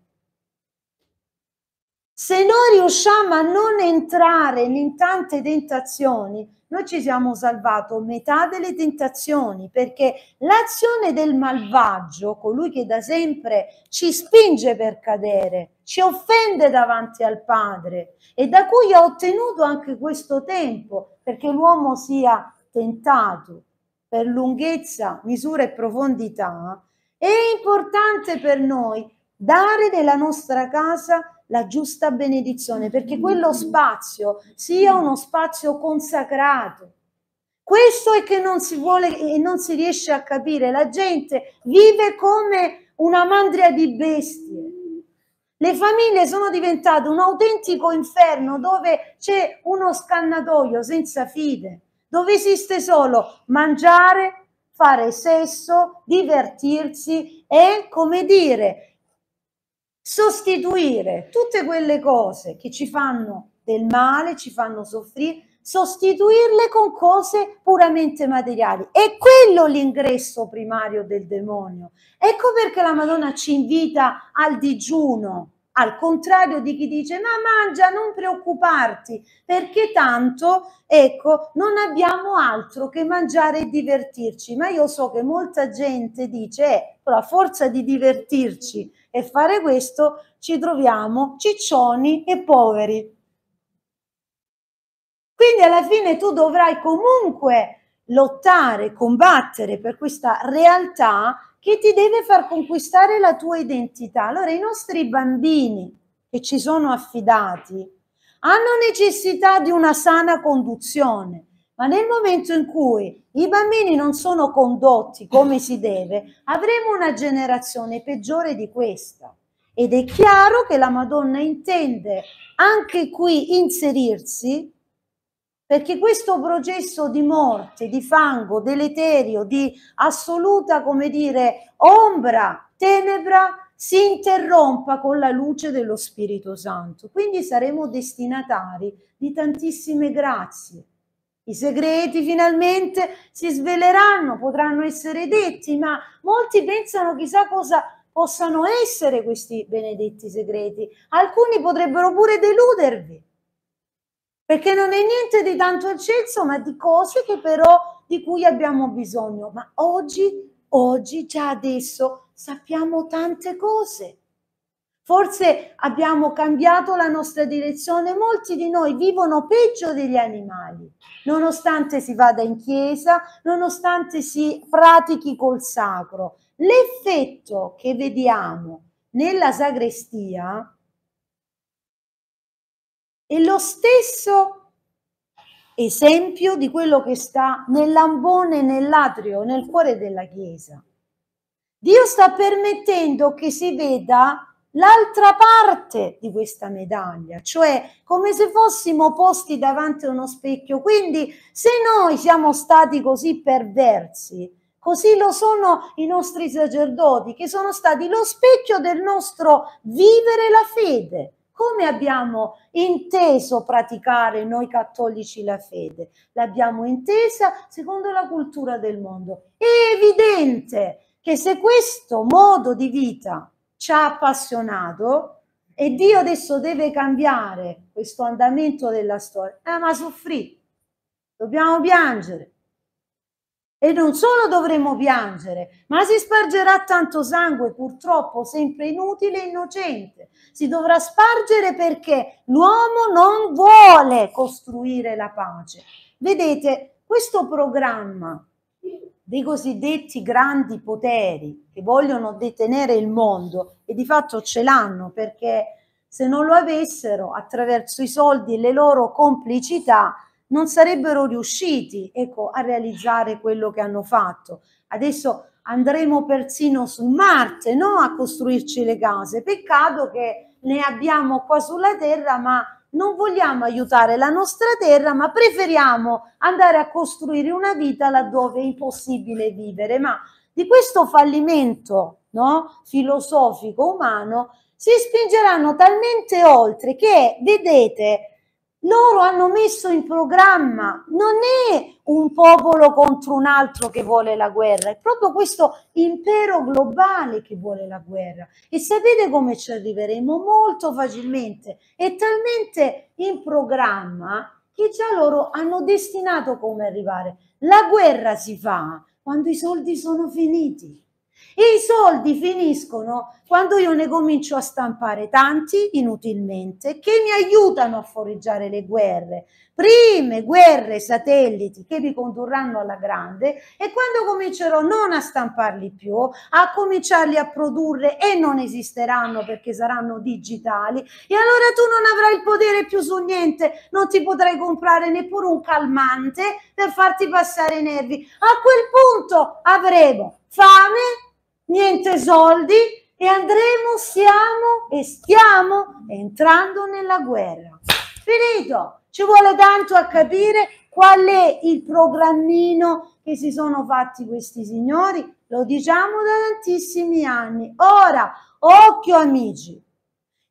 se noi riusciamo a non entrare in tante tentazioni, noi ci siamo salvati metà delle tentazioni, perché l'azione del malvagio, colui che da sempre ci spinge per cadere, ci offende davanti al Padre e da cui ha ottenuto anche questo tempo, perché l'uomo sia tentato per lunghezza, misura e profondità, è importante per noi dare nella nostra casa la giusta benedizione, perché mm. quello spazio sia uno spazio consacrato. Questo è che non si vuole e non si riesce a capire. La gente vive come una mandria di bestie. Le famiglie sono diventate un autentico inferno dove c'è uno scannatoio senza fine, dove esiste solo mangiare, fare sesso, divertirsi e, come dire, sostituire tutte quelle cose che ci fanno del male, ci fanno soffrire, sostituirle con cose puramente materiali. È quello l'ingresso primario del demonio. Ecco perché la Madonna ci invita al digiuno, al contrario di chi dice ma mangia, non preoccuparti, perché tanto, ecco, non abbiamo altro che mangiare e divertirci. Ma io so che molta gente dice, eh, con la forza di divertirci, e fare questo ci troviamo ciccioni e poveri. Quindi alla fine tu dovrai comunque lottare, combattere per questa realtà che ti deve far conquistare la tua identità. Allora i nostri bambini che ci sono affidati hanno necessità di una sana conduzione, ma nel momento in cui i bambini non sono condotti come si deve, avremo una generazione peggiore di questa. Ed è chiaro che la Madonna intende anche qui inserirsi perché questo processo di morte, di fango, deleterio, di assoluta, come dire, ombra, tenebra, si interrompa con la luce dello Spirito Santo. Quindi saremo destinatari di tantissime grazie i segreti finalmente si sveleranno, potranno essere detti, ma molti pensano chissà cosa possano essere questi benedetti segreti. Alcuni potrebbero pure deludervi, perché non è niente di tanto eccesso, ma di cose che però di cui abbiamo bisogno. Ma oggi, oggi, già adesso sappiamo tante cose. Forse abbiamo cambiato la nostra direzione, molti di noi vivono peggio degli animali, nonostante si vada in chiesa, nonostante si pratichi col sacro. L'effetto che vediamo nella sagrestia è lo stesso esempio di quello che sta nell'ambone, nell'atrio, nel cuore della chiesa. Dio sta permettendo che si veda l'altra parte di questa medaglia, cioè come se fossimo posti davanti a uno specchio. Quindi se noi siamo stati così perversi, così lo sono i nostri sacerdoti, che sono stati lo specchio del nostro vivere la fede. Come abbiamo inteso praticare noi cattolici la fede? L'abbiamo intesa secondo la cultura del mondo. È evidente che se questo modo di vita ci ha appassionato e Dio adesso deve cambiare questo andamento della storia. Eh, ma soffrì, dobbiamo piangere. E non solo dovremo piangere, ma si spargerà tanto sangue, purtroppo sempre inutile e innocente. Si dovrà spargere perché l'uomo non vuole costruire la pace. Vedete, questo programma dei cosiddetti grandi poteri che vogliono detenere il mondo e di fatto ce l'hanno perché se non lo avessero attraverso i soldi e le loro complicità non sarebbero riusciti ecco, a realizzare quello che hanno fatto. Adesso andremo persino su Marte no? a costruirci le case. Peccato che ne abbiamo qua sulla Terra, ma non vogliamo aiutare la nostra terra, ma preferiamo andare a costruire una vita laddove è impossibile vivere. Ma di questo fallimento no, filosofico umano si spingeranno talmente oltre che, vedete, loro hanno messo in programma, non è un popolo contro un altro che vuole la guerra, è proprio questo impero globale che vuole la guerra. E sapete come ci arriveremo? Molto facilmente, è talmente in programma che già loro hanno destinato come arrivare. La guerra si fa quando i soldi sono finiti. E i soldi finiscono quando io ne comincio a stampare tanti inutilmente che mi aiutano a foreggiare le guerre, prime guerre satelliti che mi condurranno alla grande e quando comincerò non a stamparli più, a cominciarli a produrre e non esisteranno perché saranno digitali e allora tu non avrai il potere più su niente, non ti potrai comprare neppure un calmante per farti passare i nervi. A quel punto avremo fame niente soldi e andremo, siamo e stiamo entrando nella guerra. Finito! Ci vuole tanto a capire qual è il programmino che si sono fatti questi signori, lo diciamo da tantissimi anni. Ora, occhio amici,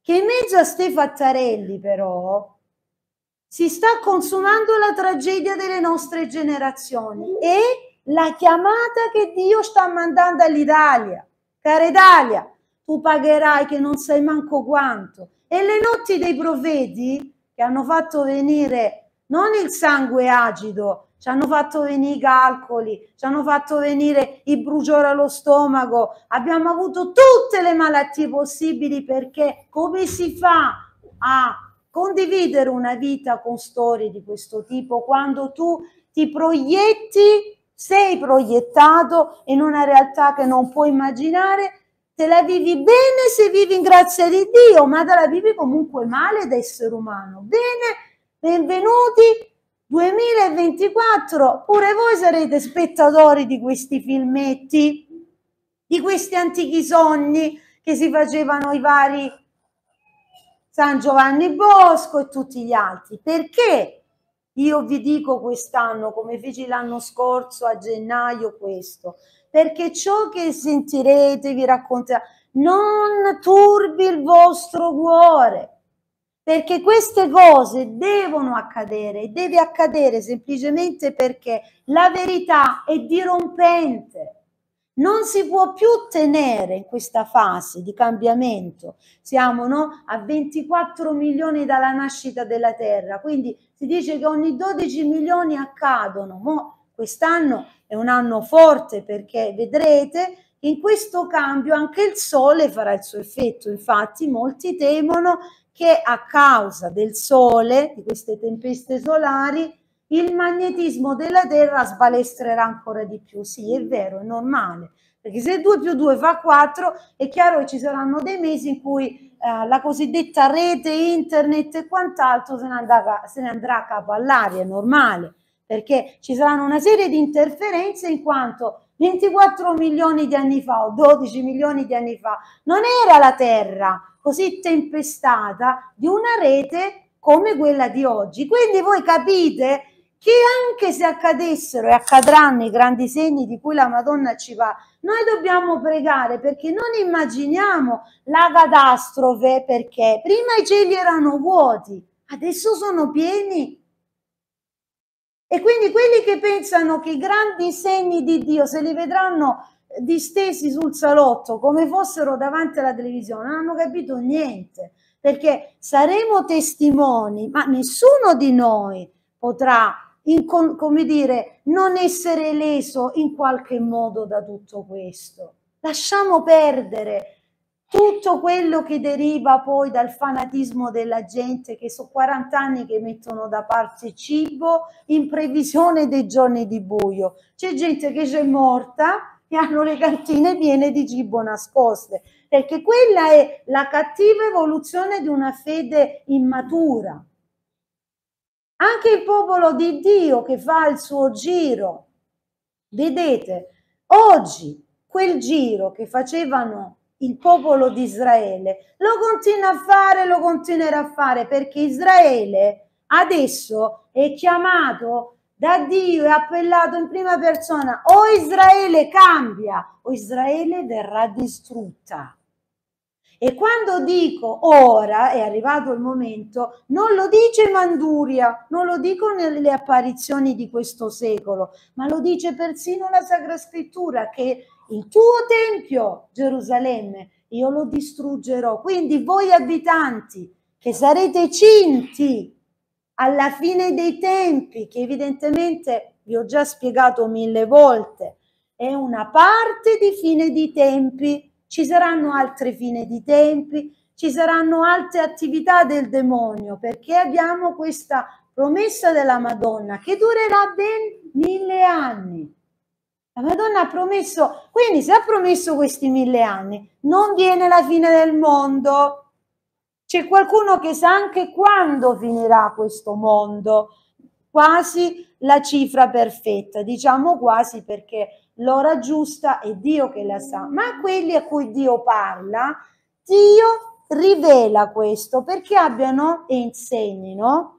che in mezzo a Stefattarelli però si sta consumando la tragedia delle nostre generazioni e la chiamata che Dio sta mandando all'Italia. Cara Italia, tu pagherai che non sai manco quanto. E le notti dei profeti che hanno fatto venire non il sangue agido, ci hanno fatto venire i calcoli, ci hanno fatto venire i bruciori allo stomaco, abbiamo avuto tutte le malattie possibili perché come si fa a condividere una vita con storie di questo tipo quando tu ti proietti sei proiettato in una realtà che non puoi immaginare, te la vivi bene se vivi in grazia di Dio, ma te la vivi comunque male da essere umano. Bene, benvenuti 2024, pure voi sarete spettatori di questi filmetti, di questi antichi sogni che si facevano i vari San Giovanni Bosco e tutti gli altri. Perché? Io vi dico quest'anno, come feci l'anno scorso a gennaio, questo, perché ciò che sentirete vi racconterà, non turbi il vostro cuore, perché queste cose devono accadere, deve accadere semplicemente perché la verità è dirompente non si può più tenere in questa fase di cambiamento. Siamo no, a 24 milioni dalla nascita della Terra, quindi si dice che ogni 12 milioni accadono. Mo quest'anno è un anno forte perché vedrete in questo cambio anche il Sole farà il suo effetto. Infatti molti temono che a causa del Sole, di queste tempeste solari, il magnetismo della Terra sbalestrerà ancora di più. Sì, è vero, è normale, perché se 2 più 2 fa 4, è chiaro che ci saranno dei mesi in cui eh, la cosiddetta rete, internet e quant'altro se se ne andrà a capo all'aria, è normale, perché ci saranno una serie di interferenze in quanto 24 milioni di anni fa o 12 milioni di anni fa non era la Terra così tempestata di una rete come quella di oggi. Quindi voi capite che anche se accadessero e accadranno i grandi segni di cui la Madonna ci va, noi dobbiamo pregare perché non immaginiamo la catastrofe perché prima i cieli erano vuoti, adesso sono pieni. E quindi quelli che pensano che i grandi segni di Dio se li vedranno distesi sul salotto come fossero davanti alla televisione non hanno capito niente perché saremo testimoni, ma nessuno di noi potrà in, come dire, non essere leso in qualche modo da tutto questo. Lasciamo perdere tutto quello che deriva poi dal fanatismo della gente che sono 40 anni che mettono da parte cibo in previsione dei giorni di buio. C'è gente che c'è morta e hanno le cartine piene di cibo nascoste, perché quella è la cattiva evoluzione di una fede immatura. Anche il popolo di Dio che fa il suo giro. Vedete, oggi quel giro che facevano il popolo di Israele lo continua a fare, lo continuerà a fare perché Israele adesso è chiamato da Dio, è appellato in prima persona o Israele cambia o Israele verrà distrutta. E quando dico ora è arrivato il momento, non lo dice Manduria, non lo dicono le apparizioni di questo secolo, ma lo dice persino la Sacra Scrittura che il tuo tempio, Gerusalemme, io lo distruggerò. Quindi voi abitanti che sarete cinti alla fine dei tempi, che evidentemente vi ho già spiegato mille volte, è una parte di fine dei tempi ci saranno altre fine di tempi, ci saranno altre attività del demonio, perché abbiamo questa promessa della Madonna che durerà ben mille anni. La Madonna ha promesso, quindi se ha promesso questi mille anni, non viene la fine del mondo. C'è qualcuno che sa anche quando finirà questo mondo, quasi la cifra perfetta, diciamo quasi perché l'ora giusta è Dio che la sa, ma a quelli a cui Dio parla, Dio rivela questo perché abbiano e insegnino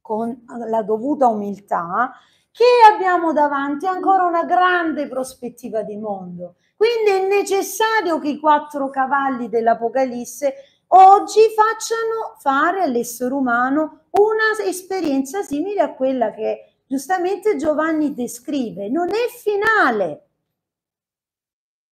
con la dovuta umiltà che abbiamo davanti ancora una grande prospettiva di mondo. Quindi è necessario che i quattro cavalli dell'Apocalisse oggi facciano fare all'essere umano una esperienza simile a quella che è giustamente Giovanni descrive, non è finale.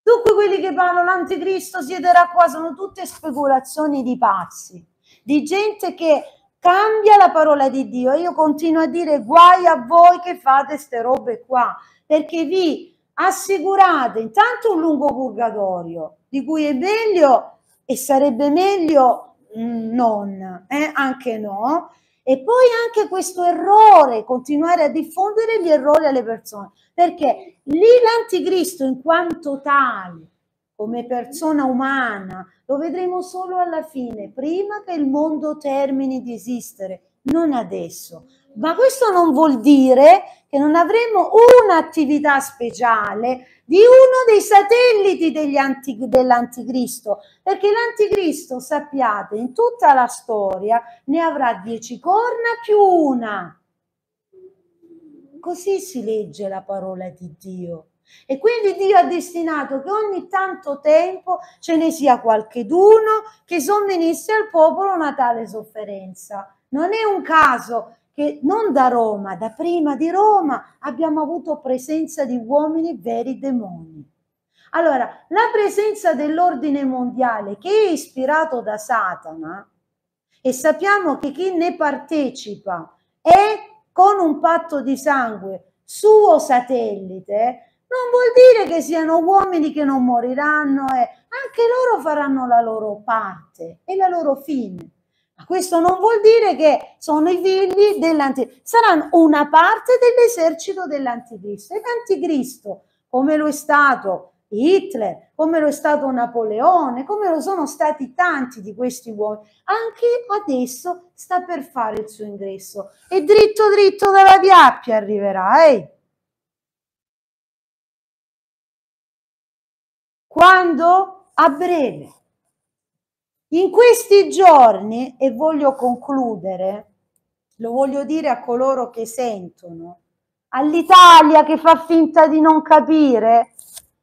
Dunque quelli che parlano l'anticristo siederà qua sono tutte speculazioni di pazzi, di gente che cambia la parola di Dio. Io continuo a dire guai a voi che fate queste robe qua, perché vi assicurate intanto un lungo purgatorio, di cui è meglio e sarebbe meglio non, eh, anche no, e poi anche questo errore, continuare a diffondere gli errori alle persone, perché lì l'anticristo in quanto tale, come persona umana, lo vedremo solo alla fine, prima che il mondo termini di esistere non adesso. Ma questo non vuol dire che non avremo un'attività speciale di uno dei satelliti anti, dell'anticristo, perché l'anticristo, sappiate, in tutta la storia ne avrà dieci corna più una. Così si legge la parola di Dio. E quindi Dio ha destinato che ogni tanto tempo ce ne sia qualcheduno che somministri al popolo una tale sofferenza. Non è un caso che non da Roma, da prima di Roma, abbiamo avuto presenza di uomini veri demoni. Allora, la presenza dell'ordine mondiale che è ispirato da Satana, e sappiamo che chi ne partecipa è con un patto di sangue suo satellite, non vuol dire che siano uomini che non moriranno, eh. anche loro faranno la loro parte e la loro fine. Ma Questo non vuol dire che sono i figli dell'anticristo, saranno una parte dell'esercito dell'anticristo. E l'anticristo, come lo è stato Hitler, come lo è stato Napoleone, come lo sono stati tanti di questi uomini, anche adesso sta per fare il suo ingresso e dritto dritto dalla piappia arriverà. Eh? Quando? A breve in questi giorni, e voglio concludere, lo voglio dire a coloro che sentono, all'Italia che fa finta di non capire,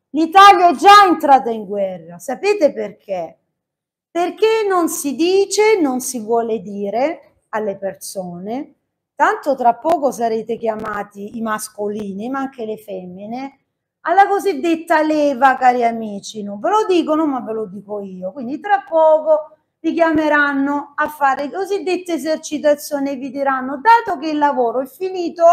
l'Italia è già entrata in guerra. Sapete perché? Perché non si dice, non si vuole dire alle persone, tanto tra poco sarete chiamati i mascolini, ma anche le femmine, alla cosiddetta leva, cari amici. Non ve lo dicono, ma ve lo dico io. Quindi tra poco vi chiameranno a fare cosiddette esercitazioni e vi diranno, dato che il lavoro è finito,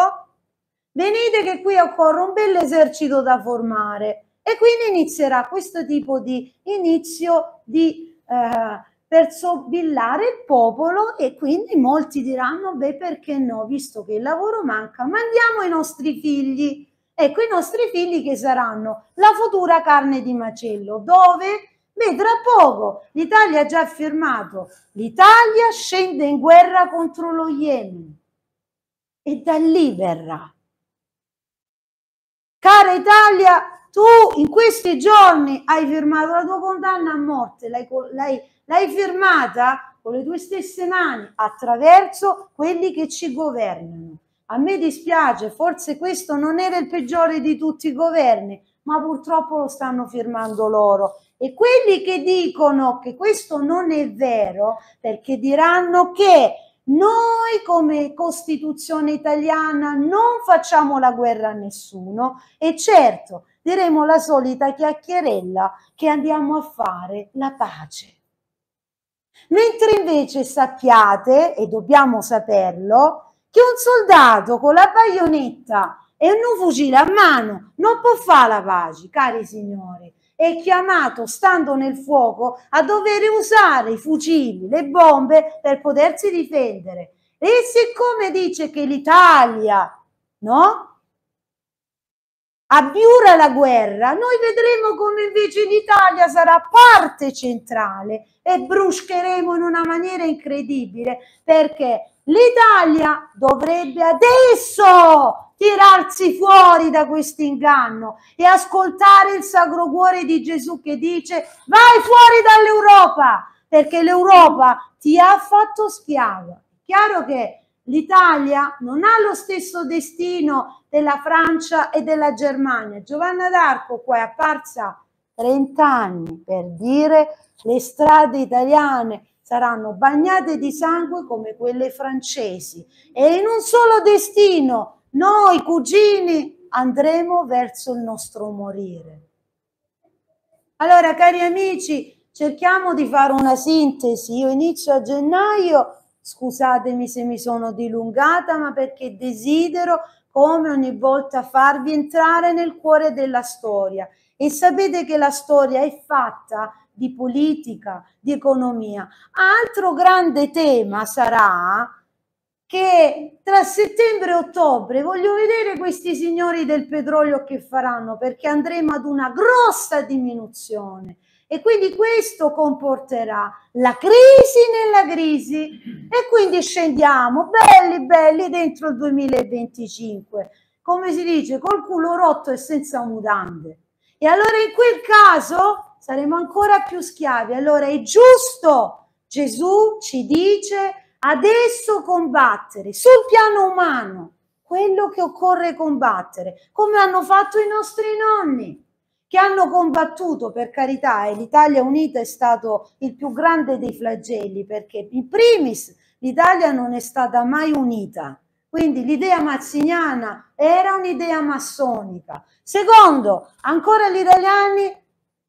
venite che qui occorre un bel esercito da formare. E quindi inizierà questo tipo di inizio di... Eh, per sobillare il popolo e quindi molti diranno beh perché no visto che il lavoro manca mandiamo i nostri figli Ecco i nostri figli che saranno la futura carne di macello, dove Beh, tra poco l'Italia ha già firmato, l'Italia scende in guerra contro lo Yemen e da lì verrà. Cara Italia, tu in questi giorni hai firmato la tua condanna a morte, l'hai, firmata con le tue stesse mani attraverso quelli che ci governano. A me dispiace, forse questo non era il peggiore di tutti i governi, ma purtroppo lo stanno firmando loro. E quelli che dicono che questo non è vero, perché diranno che noi come Costituzione italiana non facciamo la guerra a nessuno e certo diremo la solita chiacchierella che andiamo a fare la pace. Mentre invece sappiate, e dobbiamo saperlo, che un soldato con la baionetta e un fucile a mano non può fare la pace, cari signori. È chiamato, stando nel fuoco, a dover usare i fucili, le bombe per potersi difendere. E siccome dice che l'Italia, no? abbiura la guerra, noi vedremo come invece l'Italia sarà parte centrale e bruscheremo in una maniera incredibile perché L'Italia dovrebbe adesso tirarsi fuori da questo inganno e ascoltare il sacro cuore di Gesù che dice vai fuori dall'Europa perché l'Europa ti ha fatto schiava. Chiaro che l'Italia non ha lo stesso destino della Francia e della Germania. Giovanna d'Arco qua è apparsa 30 anni per dire le strade italiane saranno bagnate di sangue come quelle francesi e in un solo destino noi cugini andremo verso il nostro morire. Allora cari amici, cerchiamo di fare una sintesi. Io inizio a gennaio, scusatemi se mi sono dilungata, ma perché desidero come ogni volta farvi entrare nel cuore della storia. E sapete che la storia è fatta di politica, di economia. Altro grande tema sarà che tra settembre e ottobre voglio vedere questi signori del petrolio che faranno perché andremo ad una grossa diminuzione e quindi questo comporterà la crisi nella crisi e quindi scendiamo belli belli dentro il 2025 come si dice col culo rotto e senza mutande e allora in quel caso saremo ancora più schiavi. Allora è giusto, Gesù ci dice, adesso combattere sul piano umano quello che occorre combattere, come hanno fatto i nostri nonni, che hanno combattuto per carità e l'Italia unita è stato il più grande dei flagelli perché in primis l'Italia non è stata mai unita. Quindi l'idea mazziniana era un'idea massonica. Secondo, ancora gli italiani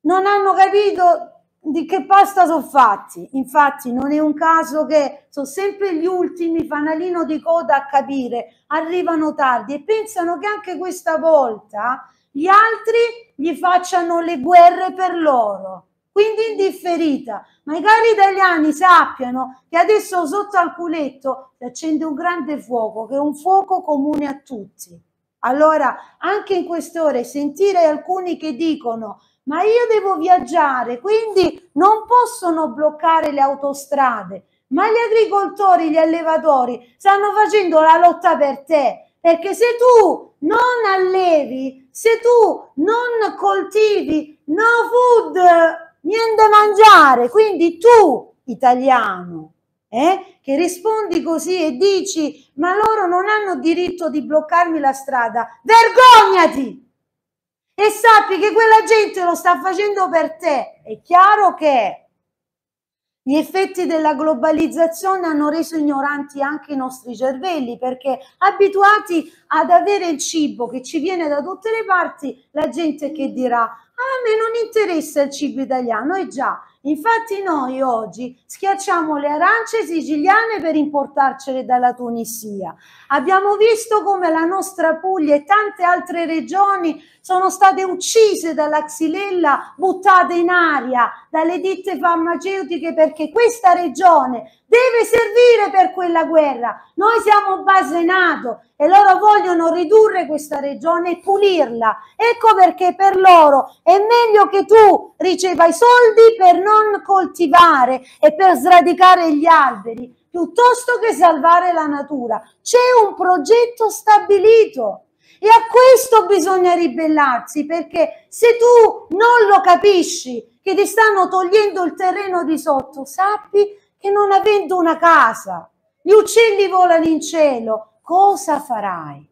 non hanno capito di che pasta sono fatti. Infatti non è un caso che sono sempre gli ultimi fanalino di coda a capire, arrivano tardi e pensano che anche questa volta gli altri gli facciano le guerre per loro. Quindi indifferita, ma i cari italiani sappiano che adesso sotto al culetto si accende un grande fuoco, che è un fuoco comune a tutti. Allora, anche in queste ore sentire alcuni che dicono ma io devo viaggiare, quindi non possono bloccare le autostrade, ma gli agricoltori, gli allevatori stanno facendo la lotta per te, perché se tu non allevi, se tu non coltivi, no food, niente da mangiare, quindi tu, italiano, eh, che rispondi così e dici ma loro non hanno diritto di bloccarmi la strada, vergognati! e sappi che quella gente lo sta facendo per te. È chiaro che gli effetti della globalizzazione hanno reso ignoranti anche i nostri cervelli perché abituati ad avere il cibo che ci viene da tutte le parti, la gente che dirà ah, a me non interessa il cibo italiano, è già Infatti noi oggi schiacciamo le arance siciliane per importarcele dalla Tunisia. Abbiamo visto come la nostra Puglia e tante altre regioni sono state uccise dalla xylella, buttate in aria dalle ditte farmaceutiche perché questa regione deve servire per quella guerra. Noi siamo base NATO e loro vogliono ridurre questa regione e pulirla. Ecco perché per loro è meglio che tu riceva i soldi per noi non coltivare e per sradicare gli alberi, piuttosto che salvare la natura. C'è un progetto stabilito. E a questo bisogna ribellarsi perché se tu non lo capisci che ti stanno togliendo il terreno di sotto, sappi che non avendo una casa, gli uccelli volano in cielo, cosa farai?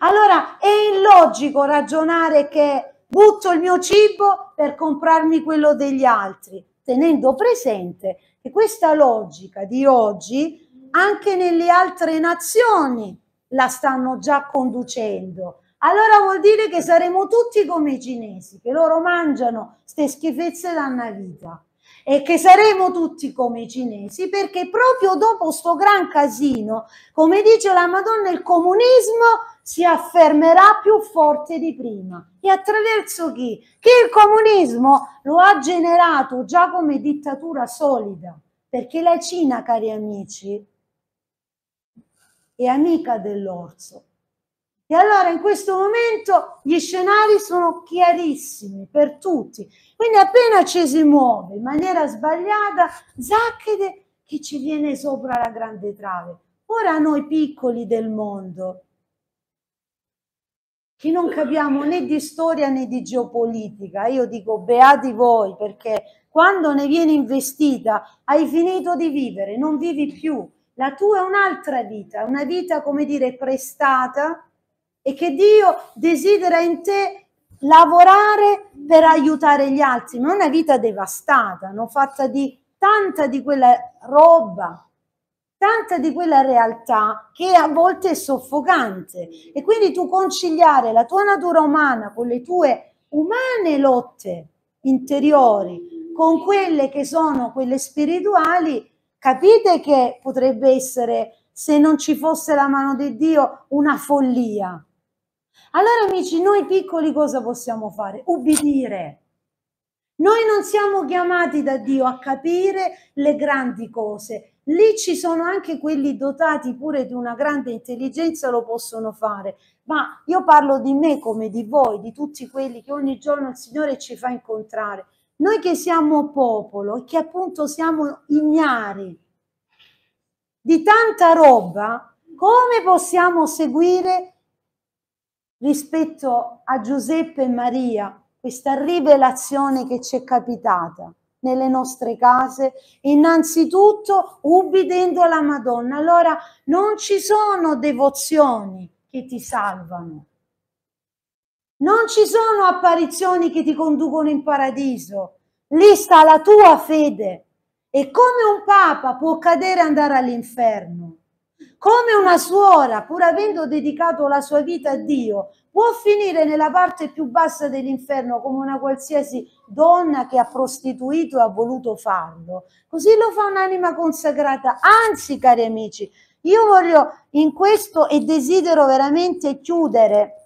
Allora è illogico ragionare che butto il mio cibo per comprarmi quello degli altri, tenendo presente che questa logica di oggi anche nelle altre nazioni la stanno già conducendo. Allora vuol dire che saremo tutti come i cinesi, che loro mangiano ste schifezze da una vita e che saremo tutti come i cinesi perché proprio dopo sto gran casino, come dice la Madonna, il comunismo si affermerà più forte di prima. E attraverso chi? Che il comunismo lo ha generato già come dittatura solida, perché la Cina, cari amici, è amica dell'orso. E allora in questo momento gli scenari sono chiarissimi per tutti. Quindi appena ci si muove in maniera sbagliata, zacchete che ci viene sopra la grande trave. Ora noi piccoli del mondo, che non capiamo né di storia né di geopolitica. Io dico beati voi perché quando ne viene investita hai finito di vivere, non vivi più. La tua è un'altra vita, una vita come dire prestata e che Dio desidera in te lavorare per aiutare gli altri, ma è una vita devastata, non fatta di tanta di quella roba distanza di quella realtà che a volte è soffocante e quindi tu conciliare la tua natura umana con le tue umane lotte interiori, con quelle che sono quelle spirituali, capite che potrebbe essere, se non ci fosse la mano di Dio, una follia. Allora amici, noi piccoli cosa possiamo fare? Ubbidire. Noi non siamo chiamati da Dio a capire le grandi cose, Lì ci sono anche quelli dotati pure di una grande intelligenza, lo possono fare, ma io parlo di me come di voi, di tutti quelli che ogni giorno il Signore ci fa incontrare. Noi che siamo popolo e che appunto siamo ignari di tanta roba, come possiamo seguire rispetto a Giuseppe e Maria questa rivelazione che ci è capitata? nelle nostre case? Innanzitutto ubbidendo alla Madonna. Allora non ci sono devozioni che ti salvano. Non ci sono apparizioni che ti conducono in paradiso. Lì sta la tua fede. E come un papa può cadere e andare all'inferno, come una suora, pur avendo dedicato la sua vita a Dio, può finire nella parte più bassa dell'inferno come una qualsiasi donna che ha prostituito e ha voluto farlo. Così lo fa un'anima consacrata. Anzi, cari amici, io voglio in questo e desidero veramente chiudere,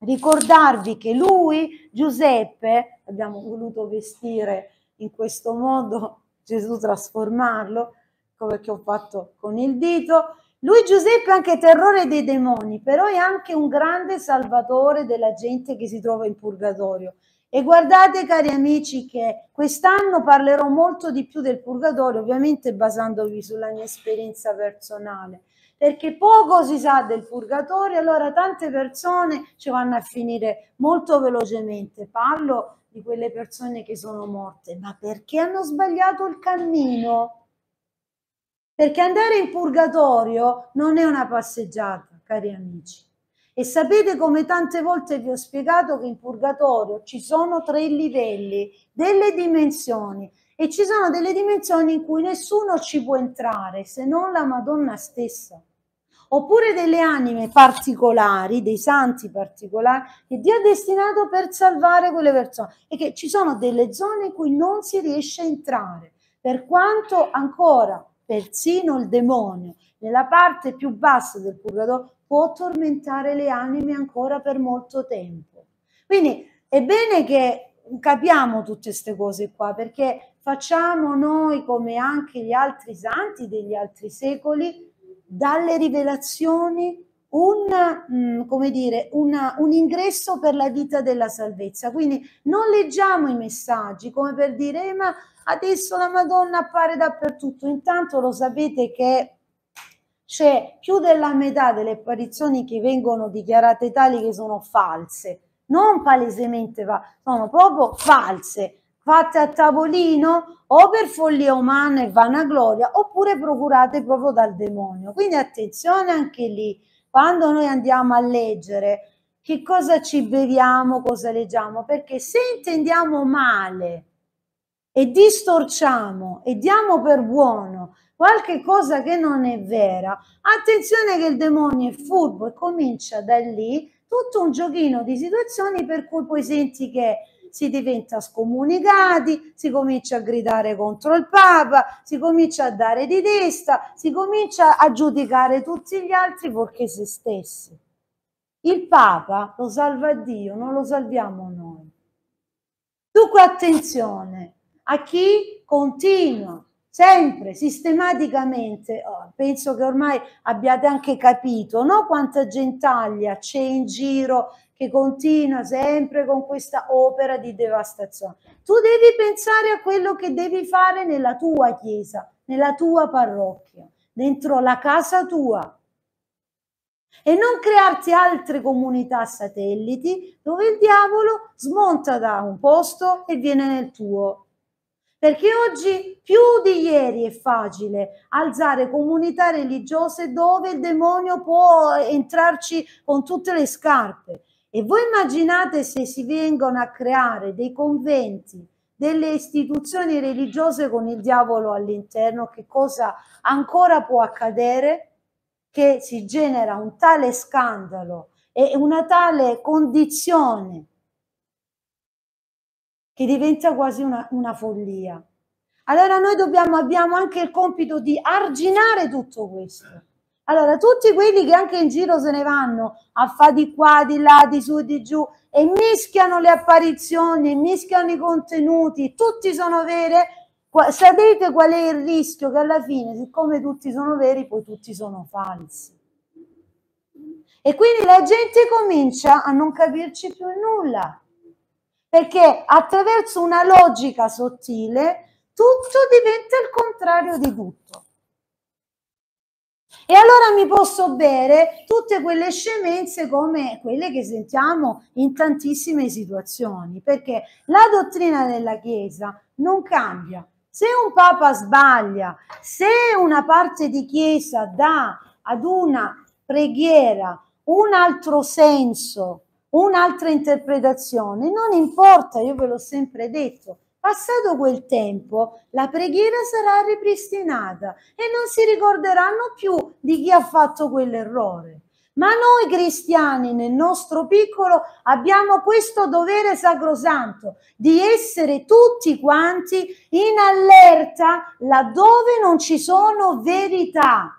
ricordarvi che lui, Giuseppe, abbiamo voluto vestire in questo modo, Gesù trasformarlo, come che ho fatto con il dito, lui Giuseppe è anche terrore dei demoni, però è anche un grande salvatore della gente che si trova in purgatorio. E guardate cari amici che quest'anno parlerò molto di più del purgatorio, ovviamente basandovi sulla mia esperienza personale, perché poco si sa del purgatorio, allora tante persone ci vanno a finire molto velocemente. Parlo di quelle persone che sono morte, ma perché hanno sbagliato il cammino? Perché andare in purgatorio non è una passeggiata, cari amici. E sapete come tante volte vi ho spiegato che in purgatorio ci sono tre livelli, delle dimensioni e ci sono delle dimensioni in cui nessuno ci può entrare se non la Madonna stessa. Oppure delle anime particolari, dei santi particolari che Dio ha destinato per salvare quelle persone e che ci sono delle zone in cui non si riesce a entrare, per quanto ancora persino il demonio nella parte più bassa del purgatorio può tormentare le anime ancora per molto tempo. Quindi è bene che capiamo tutte queste cose qua, perché facciamo noi, come anche gli altri santi degli altri secoli, dalle rivelazioni un, mm, come dire, una, un ingresso per la vita della salvezza. Quindi non leggiamo i messaggi come per dire, eh, ma adesso la Madonna appare dappertutto. Intanto lo sapete che È c'è cioè, più della metà delle apparizioni che vengono dichiarate tali che sono false, non palesemente false, sono proprio false, fatte a tavolino o per follia umana e vanagloria oppure procurate proprio dal demonio. Quindi attenzione anche lì, quando noi andiamo a leggere che cosa ci beviamo, cosa leggiamo, perché se intendiamo male e distorciamo e diamo per buono qualche cosa che non è vera, attenzione che il demonio è furbo e comincia da lì tutto un giochino di situazioni per cui poi senti che si diventa scomunicati, si comincia a gridare contro il Papa, si comincia a dare di testa, si comincia a giudicare tutti gli altri perché se stessi. Il Papa lo salva Dio, non lo salviamo noi. Dunque attenzione a chi continua sempre sistematicamente, oh, penso che ormai abbiate anche capito, no? Quanta gentaglia c'è in giro che continua sempre con questa opera di devastazione. Tu devi pensare a quello che devi fare nella tua chiesa, nella tua parrocchia, dentro la casa tua. E non crearti altre comunità satelliti dove il diavolo smonta da un posto e viene nel tuo perché oggi più di ieri è facile alzare comunità religiose dove il demonio può entrarci con tutte le scarpe. E voi immaginate se si vengono a creare dei conventi, delle istituzioni religiose con il diavolo all'interno, che cosa ancora può accadere? Che si genera un tale scandalo e una tale condizione che diventa quasi una, una follia. Allora noi dobbiamo, abbiamo anche il compito di arginare tutto questo. Allora, tutti quelli che anche in giro se ne vanno a fa di qua, di là, di su, e di giù e mischiano le apparizioni, mischiano i contenuti, tutti sono vere. Sapete qual è il rischio? Che alla fine, siccome tutti sono veri, poi tutti sono falsi. E quindi la gente comincia a non capirci più nulla perché attraverso una logica sottile tutto diventa il contrario di tutto. E allora mi posso bere tutte quelle scemenze come quelle che sentiamo in tantissime situazioni, perché la dottrina della Chiesa non cambia. Se un Papa sbaglia, se una parte di Chiesa dà ad una preghiera un altro senso un'altra interpretazione, non importa, io ve l'ho sempre detto, passato quel tempo la preghiera sarà ripristinata e non si ricorderanno più di chi ha fatto quell'errore. Ma noi cristiani nel nostro piccolo abbiamo questo dovere sacrosanto di essere tutti quanti in allerta laddove non ci sono verità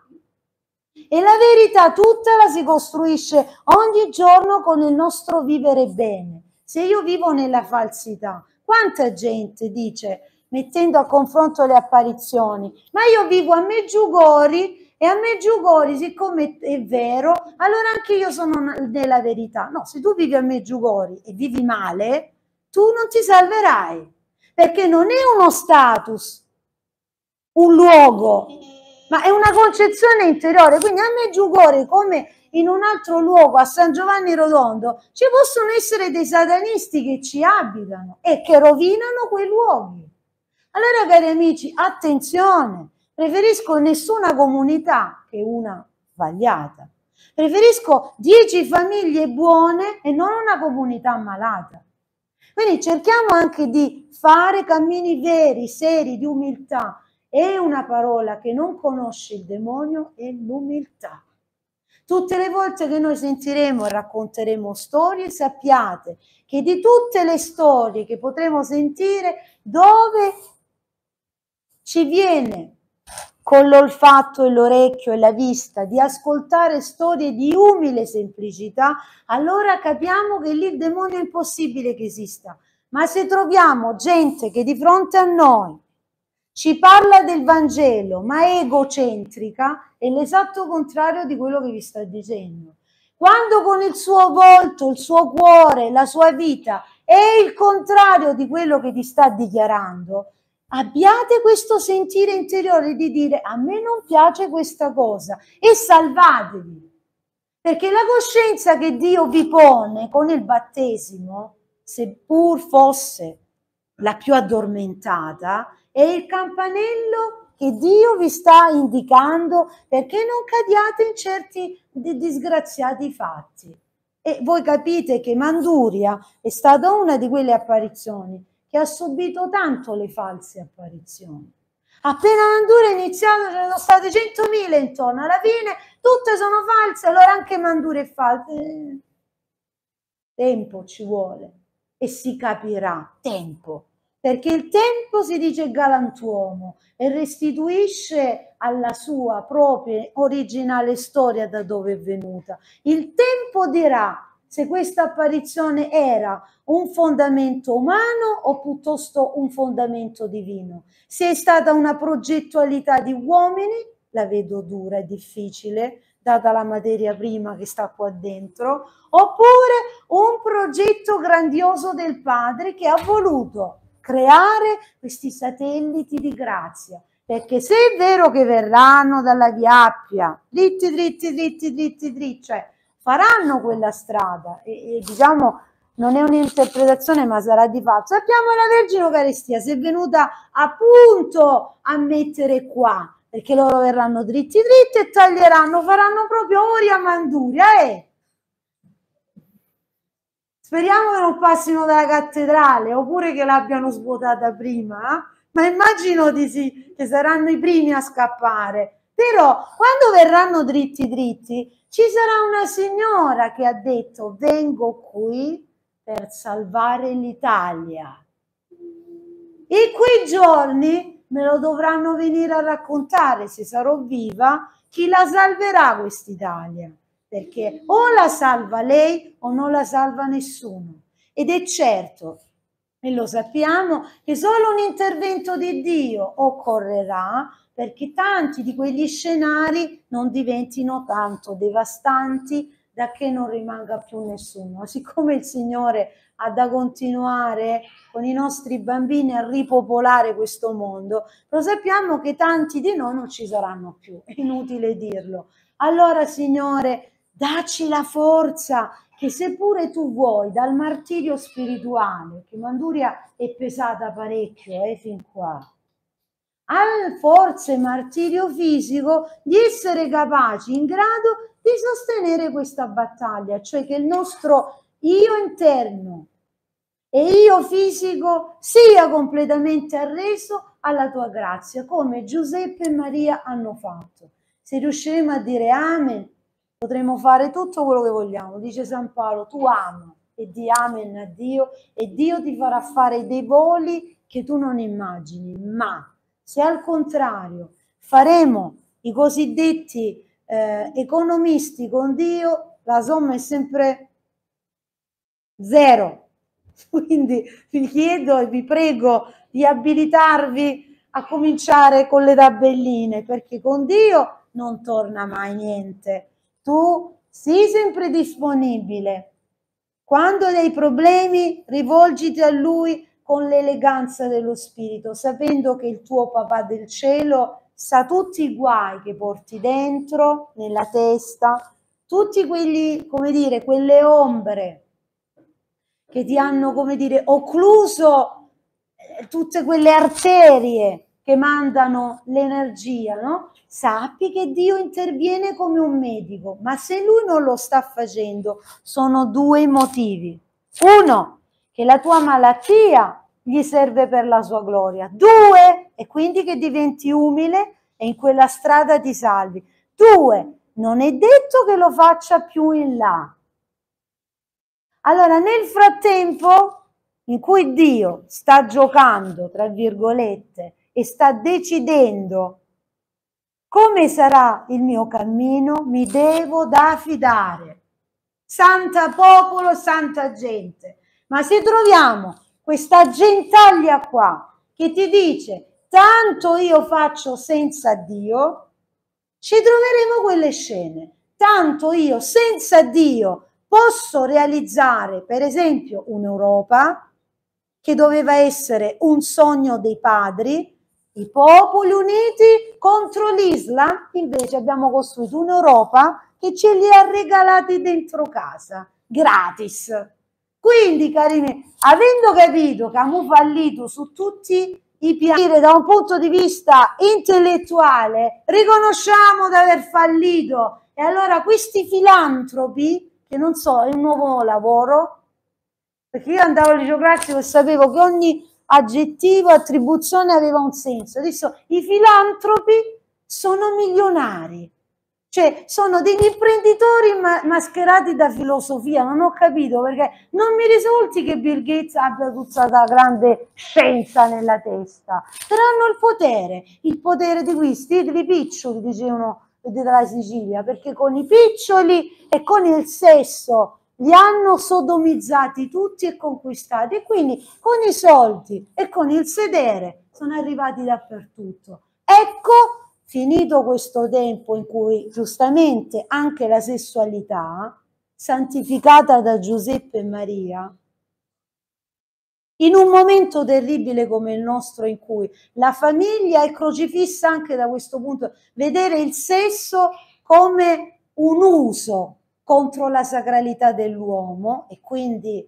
e la verità tutta la si costruisce ogni giorno con il nostro vivere bene. Se io vivo nella falsità, quanta gente dice, mettendo a confronto le apparizioni, ma io vivo a Meggiugori e a Meggiugori, siccome è vero, allora anche io sono nella verità. No, se tu vivi a Meggiugori e vivi male, tu non ti salverai, perché non è uno status, un luogo, ma è una concezione interiore. Quindi a me Meggiugori, come in un altro luogo, a San Giovanni Rodondo ci possono essere dei satanisti che ci abitano e che rovinano quei luoghi. Allora, cari amici, attenzione, preferisco nessuna comunità che una sbagliata. Preferisco dieci famiglie buone e non una comunità malata. Quindi cerchiamo anche di fare cammini veri, seri, di umiltà, e una parola che non conosce il demonio è l'umiltà. Tutte le volte che noi sentiremo e racconteremo storie, sappiate che di tutte le storie che potremo sentire, dove ci viene con l'olfatto e l'orecchio e la vista di ascoltare storie di umile semplicità, allora capiamo che lì il demonio è impossibile che esista. Ma se troviamo gente che di fronte a noi ci parla del Vangelo, ma egocentrica, è l'esatto contrario di quello che vi sto dicendo. Quando con il suo volto, il suo cuore, la sua vita è il contrario di quello che ti sta dichiarando, abbiate questo sentire interiore di dire a me non piace questa cosa e salvatevi. Perché la coscienza che Dio vi pone con il battesimo, seppur fosse la più addormentata, è il campanello che Dio vi sta indicando perché non cadiate in certi disgraziati fatti. E voi capite che Manduria è stata una di quelle apparizioni che ha subito tanto le false apparizioni. Appena Manduria è iniziato ce ne sono state 100.000 intorno, alla fine tutte sono false, allora anche Manduria è falsa. Eh. Tempo ci vuole e si capirà, tempo perché il tempo si dice galantuomo e restituisce alla sua propria originale storia da dove è venuta. Il tempo dirà se questa apparizione era un fondamento umano o piuttosto un fondamento divino, se è stata una progettualità di uomini, la vedo dura e difficile, data la materia prima che sta qua dentro, oppure un progetto grandioso del padre che ha voluto creare questi satelliti di grazia. Perché se è vero che verranno dalla Viappia, dritti, dritti, dritti, dritti, dritti, cioè faranno quella strada e, e diciamo non è un'interpretazione ma sarà di fatto. Sappiamo la Vergine Eucaristia si è venuta appunto a mettere qua, perché loro verranno dritti dritti e taglieranno, faranno proprio ori a manduria, eh? Speriamo che non passino dalla cattedrale oppure che l'abbiano svuotata prima, eh? ma immagino di sì, che saranno i primi a scappare. Però quando verranno dritti dritti, ci sarà una signora che ha detto vengo qui per salvare l'Italia. E quei giorni me lo dovranno venire a raccontare, se sarò viva, chi la salverà quest'Italia perché o la salva lei o non la salva nessuno. Ed è certo, e lo sappiamo, che solo un intervento di Dio occorrerà perché tanti di quegli scenari non diventino tanto devastanti da che non rimanga più nessuno. Siccome il Signore ha da continuare con i nostri bambini a ripopolare questo mondo, lo sappiamo che tanti di noi non ci saranno più, è inutile dirlo. Allora, Signore, Dacci la forza che seppure tu vuoi dal martirio spirituale, che Manduria è pesata parecchio eh, fin qua, al forse martirio fisico di essere capaci, in grado di sostenere questa battaglia, cioè che il nostro io interno e io fisico sia completamente arreso alla tua grazia, come Giuseppe e Maria hanno fatto. Se riusciremo a dire amen potremo fare tutto quello che vogliamo. Dice San Paolo, tu ama e di amen a Dio e Dio ti farà fare dei voli che tu non immagini, ma se al contrario faremo i cosiddetti eh, economisti con Dio, la somma è sempre zero. Quindi vi chiedo e vi prego di abilitarvi a cominciare con le tabelline, perché con Dio non torna mai niente tu sii sempre disponibile. Quando hai problemi, rivolgiti a Lui con l'eleganza dello Spirito, sapendo che il tuo Papà del cielo sa tutti i guai che porti dentro, nella testa, tutti quegli, come dire, quelle ombre che ti hanno, come dire, occluso eh, tutte quelle arterie che mandano l'energia, no? sappi che Dio interviene come un medico, ma se lui non lo sta facendo sono due motivi. Uno, che la tua malattia gli serve per la sua gloria. Due, e quindi che diventi umile e in quella strada ti salvi. Due, non è detto che lo faccia più in là. Allora, nel frattempo in cui Dio sta giocando, tra virgolette, e sta decidendo come sarà il mio cammino mi devo da fidare. Santa popolo, santa gente. Ma se troviamo questa gentaglia qua che ti dice tanto io faccio senza Dio, ci troveremo quelle scene. Tanto io senza Dio posso realizzare, per esempio, un'Europa che doveva essere un sogno dei padri, i popoli uniti contro l'Islam, invece abbiamo costruito un'Europa che ce li ha regalati dentro casa, gratis. Quindi, cari miei, avendo capito che abbiamo fallito su tutti i piani da un punto di vista intellettuale, riconosciamo di aver fallito. E allora questi filantropi, che non so, è un nuovo lavoro, perché io andavo al liceo classico e sapevo che ogni aggettivo, attribuzione aveva un senso. Adesso i filantropi sono milionari, cioè sono degli imprenditori ma mascherati da filosofia, non ho capito perché non mi risulti che Bill Gates abbia tutta la grande scienza nella testa, però hanno il potere, il potere di questi, stigli piccioli dicevano della Sicilia, perché con i piccioli e con il sesso li hanno sodomizzati tutti e conquistati. E quindi con i soldi e con il sedere sono arrivati dappertutto. Ecco, finito questo tempo in cui giustamente anche la sessualità, santificata da Giuseppe e Maria, in un momento terribile come il nostro in cui la famiglia è crocifissa anche da questo punto, vedere il sesso come un uso contro la sacralità dell'uomo e quindi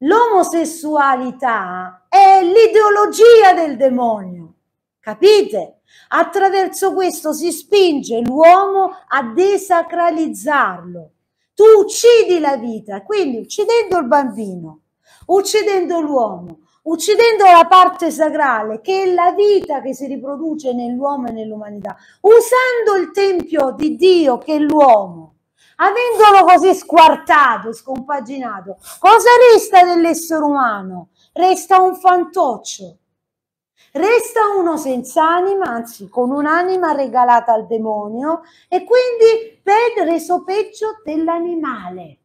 l'omosessualità è l'ideologia del demonio, capite? Attraverso questo si spinge l'uomo a desacralizzarlo. Tu uccidi la vita, quindi uccidendo il bambino, uccidendo l'uomo, uccidendo la parte sacrale che è la vita che si riproduce nell'uomo e nell'umanità, usando il tempio di Dio che è l'uomo avendolo così squartato, scompaginato, cosa resta dell'essere umano? Resta un fantoccio. Resta uno senza anima, anzi con un'anima regalata al demonio e quindi per reso peggio dell'animale.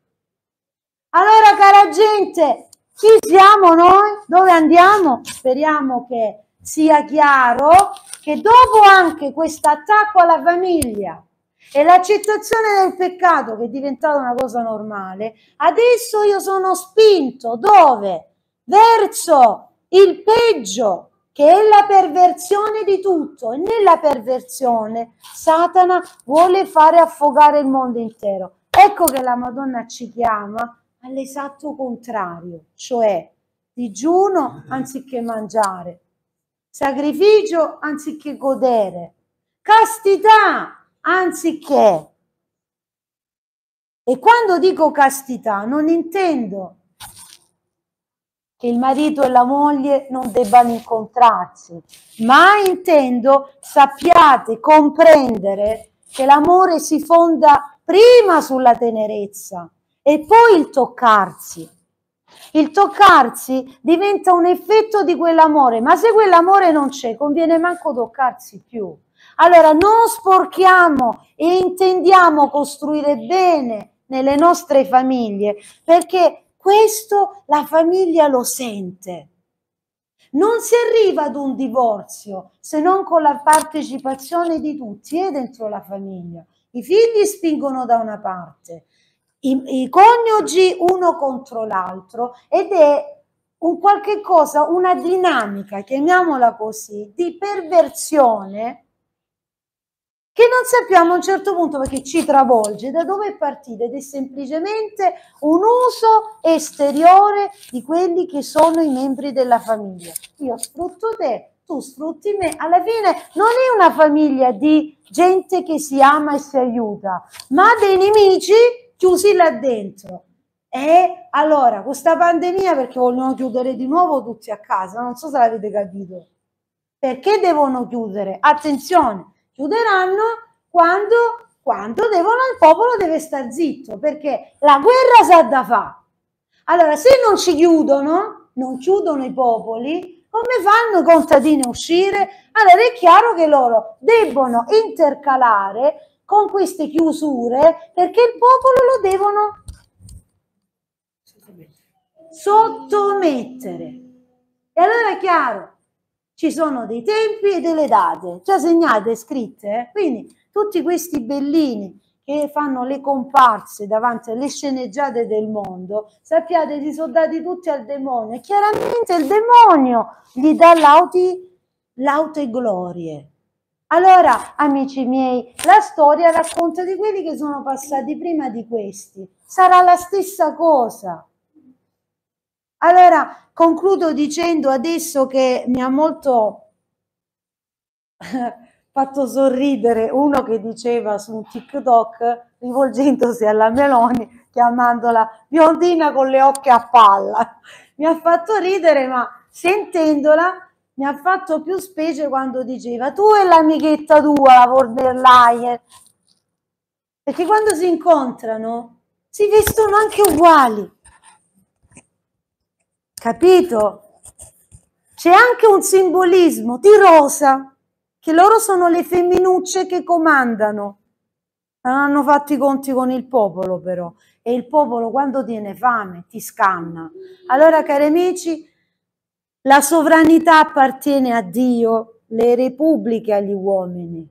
Allora cara gente, chi siamo noi? Dove andiamo? Speriamo che sia chiaro che dopo anche questo attacco alla famiglia, e l'accettazione del peccato, che è diventata una cosa normale, adesso io sono spinto dove? Verso il peggio, che è la perversione di tutto. E nella perversione Satana vuole fare affogare il mondo intero. Ecco che la Madonna ci chiama all'esatto contrario, cioè digiuno anziché mangiare, sacrificio anziché godere, castità anziché. E quando dico castità non intendo che il marito e la moglie non debbano incontrarsi, ma intendo sappiate comprendere che l'amore si fonda prima sulla tenerezza e poi il toccarsi. Il toccarsi diventa un effetto di quell'amore, ma se quell'amore non c'è, conviene manco toccarsi più. Allora non sporchiamo e intendiamo costruire bene nelle nostre famiglie perché questo la famiglia lo sente. Non si arriva ad un divorzio se non con la partecipazione di tutti e eh, dentro la famiglia. I figli spingono da una parte, i, i coniugi uno contro l'altro ed è un qualche cosa, una dinamica, chiamiamola così, di perversione che non sappiamo a un certo punto perché ci travolge da dove è partita ed è semplicemente un uso esteriore di quelli che sono i membri della famiglia. Io sfrutto te, tu sfrutti me. Alla fine non è una famiglia di gente che si ama e si aiuta, ma dei nemici chiusi là dentro. E allora, questa pandemia, perché vogliono chiudere di nuovo tutti a casa, non so se l'avete capito. Perché devono chiudere? Attenzione, chiuderanno quando, quando devono, il popolo deve stare zitto, perché la guerra sa da fa. Allora, se non ci chiudono, non chiudono i popoli, come fanno i contadini a uscire? Allora è chiaro che loro debbono intercalare con queste chiusure perché il popolo lo devono sottomettere. E allora è chiaro, ci sono dei tempi e delle date già cioè segnate, scritte. Eh? Quindi tutti questi bellini che fanno le comparse davanti alle sceneggiate del mondo, sappiate, si sono dati tutti al demonio e chiaramente il demonio gli dà lauti, laute glorie. Allora, amici miei, la storia racconta di quelli che sono passati prima di questi. Sarà la stessa cosa. Allora, concludo dicendo adesso che mi ha molto fatto sorridere uno che diceva su un TikTok, rivolgendosi alla Meloni, chiamandola biondina con le occhia a palla. Mi ha fatto ridere, ma sentendola mi ha fatto più specie quando diceva tu e l'amichetta tua, la von Perché quando si incontrano si vestono anche uguali. Capito? C'è anche un simbolismo di rosa, che loro sono le femminucce che comandano. Non hanno fatto i conti con il popolo però. E il popolo quando tiene fame ti scanna. Allora cari amici, la sovranità appartiene a Dio, le repubbliche agli uomini.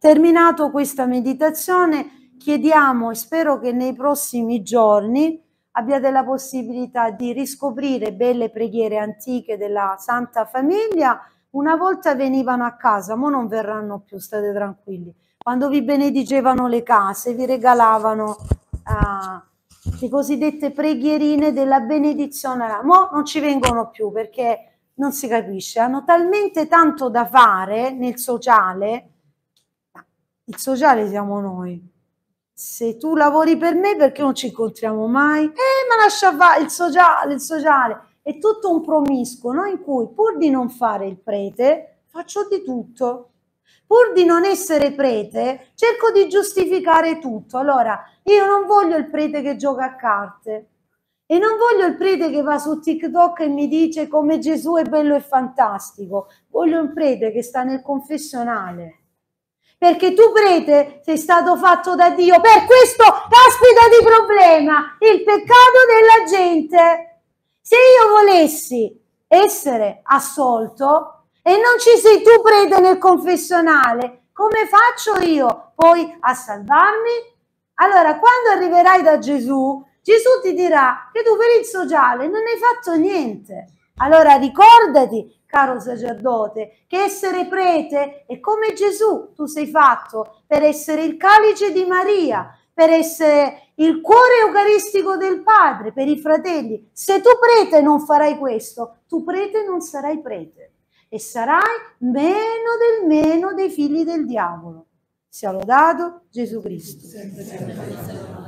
Terminato questa meditazione, chiediamo e spero che nei prossimi giorni abbiate la possibilità di riscoprire belle preghiere antiche della Santa Famiglia. Una volta venivano a casa, ma non verranno più, state tranquilli. Quando vi benedicevano le case, vi regalavano uh, le cosiddette preghierine della benedizione. Mo non ci vengono più perché non si capisce. Hanno talmente tanto da fare nel sociale, il sociale siamo noi, se tu lavori per me perché non ci incontriamo mai? Eh, ma lascia fare il sociale, il sociale. È tutto un promiscuo, no? In cui pur di non fare il prete, faccio di tutto. Pur di non essere prete, cerco di giustificare tutto. Allora, io non voglio il prete che gioca a carte. E non voglio il prete che va su TikTok e mi dice come Gesù è bello e fantastico. Voglio un prete che sta nel confessionale perché tu prete sei stato fatto da Dio per questo caspita di problema, il peccato della gente. Se io volessi essere assolto e non ci sei tu prete nel confessionale, come faccio io poi a salvarmi? Allora, quando arriverai da Gesù, Gesù ti dirà che tu per il sociale non hai fatto niente. Allora ricordati caro sacerdote, che essere prete è come Gesù tu sei fatto per essere il calice di Maria, per essere il cuore eucaristico del Padre, per i fratelli. Se tu prete non farai questo, tu prete non sarai prete e sarai meno del meno dei figli del diavolo. Sia lodato Gesù Cristo.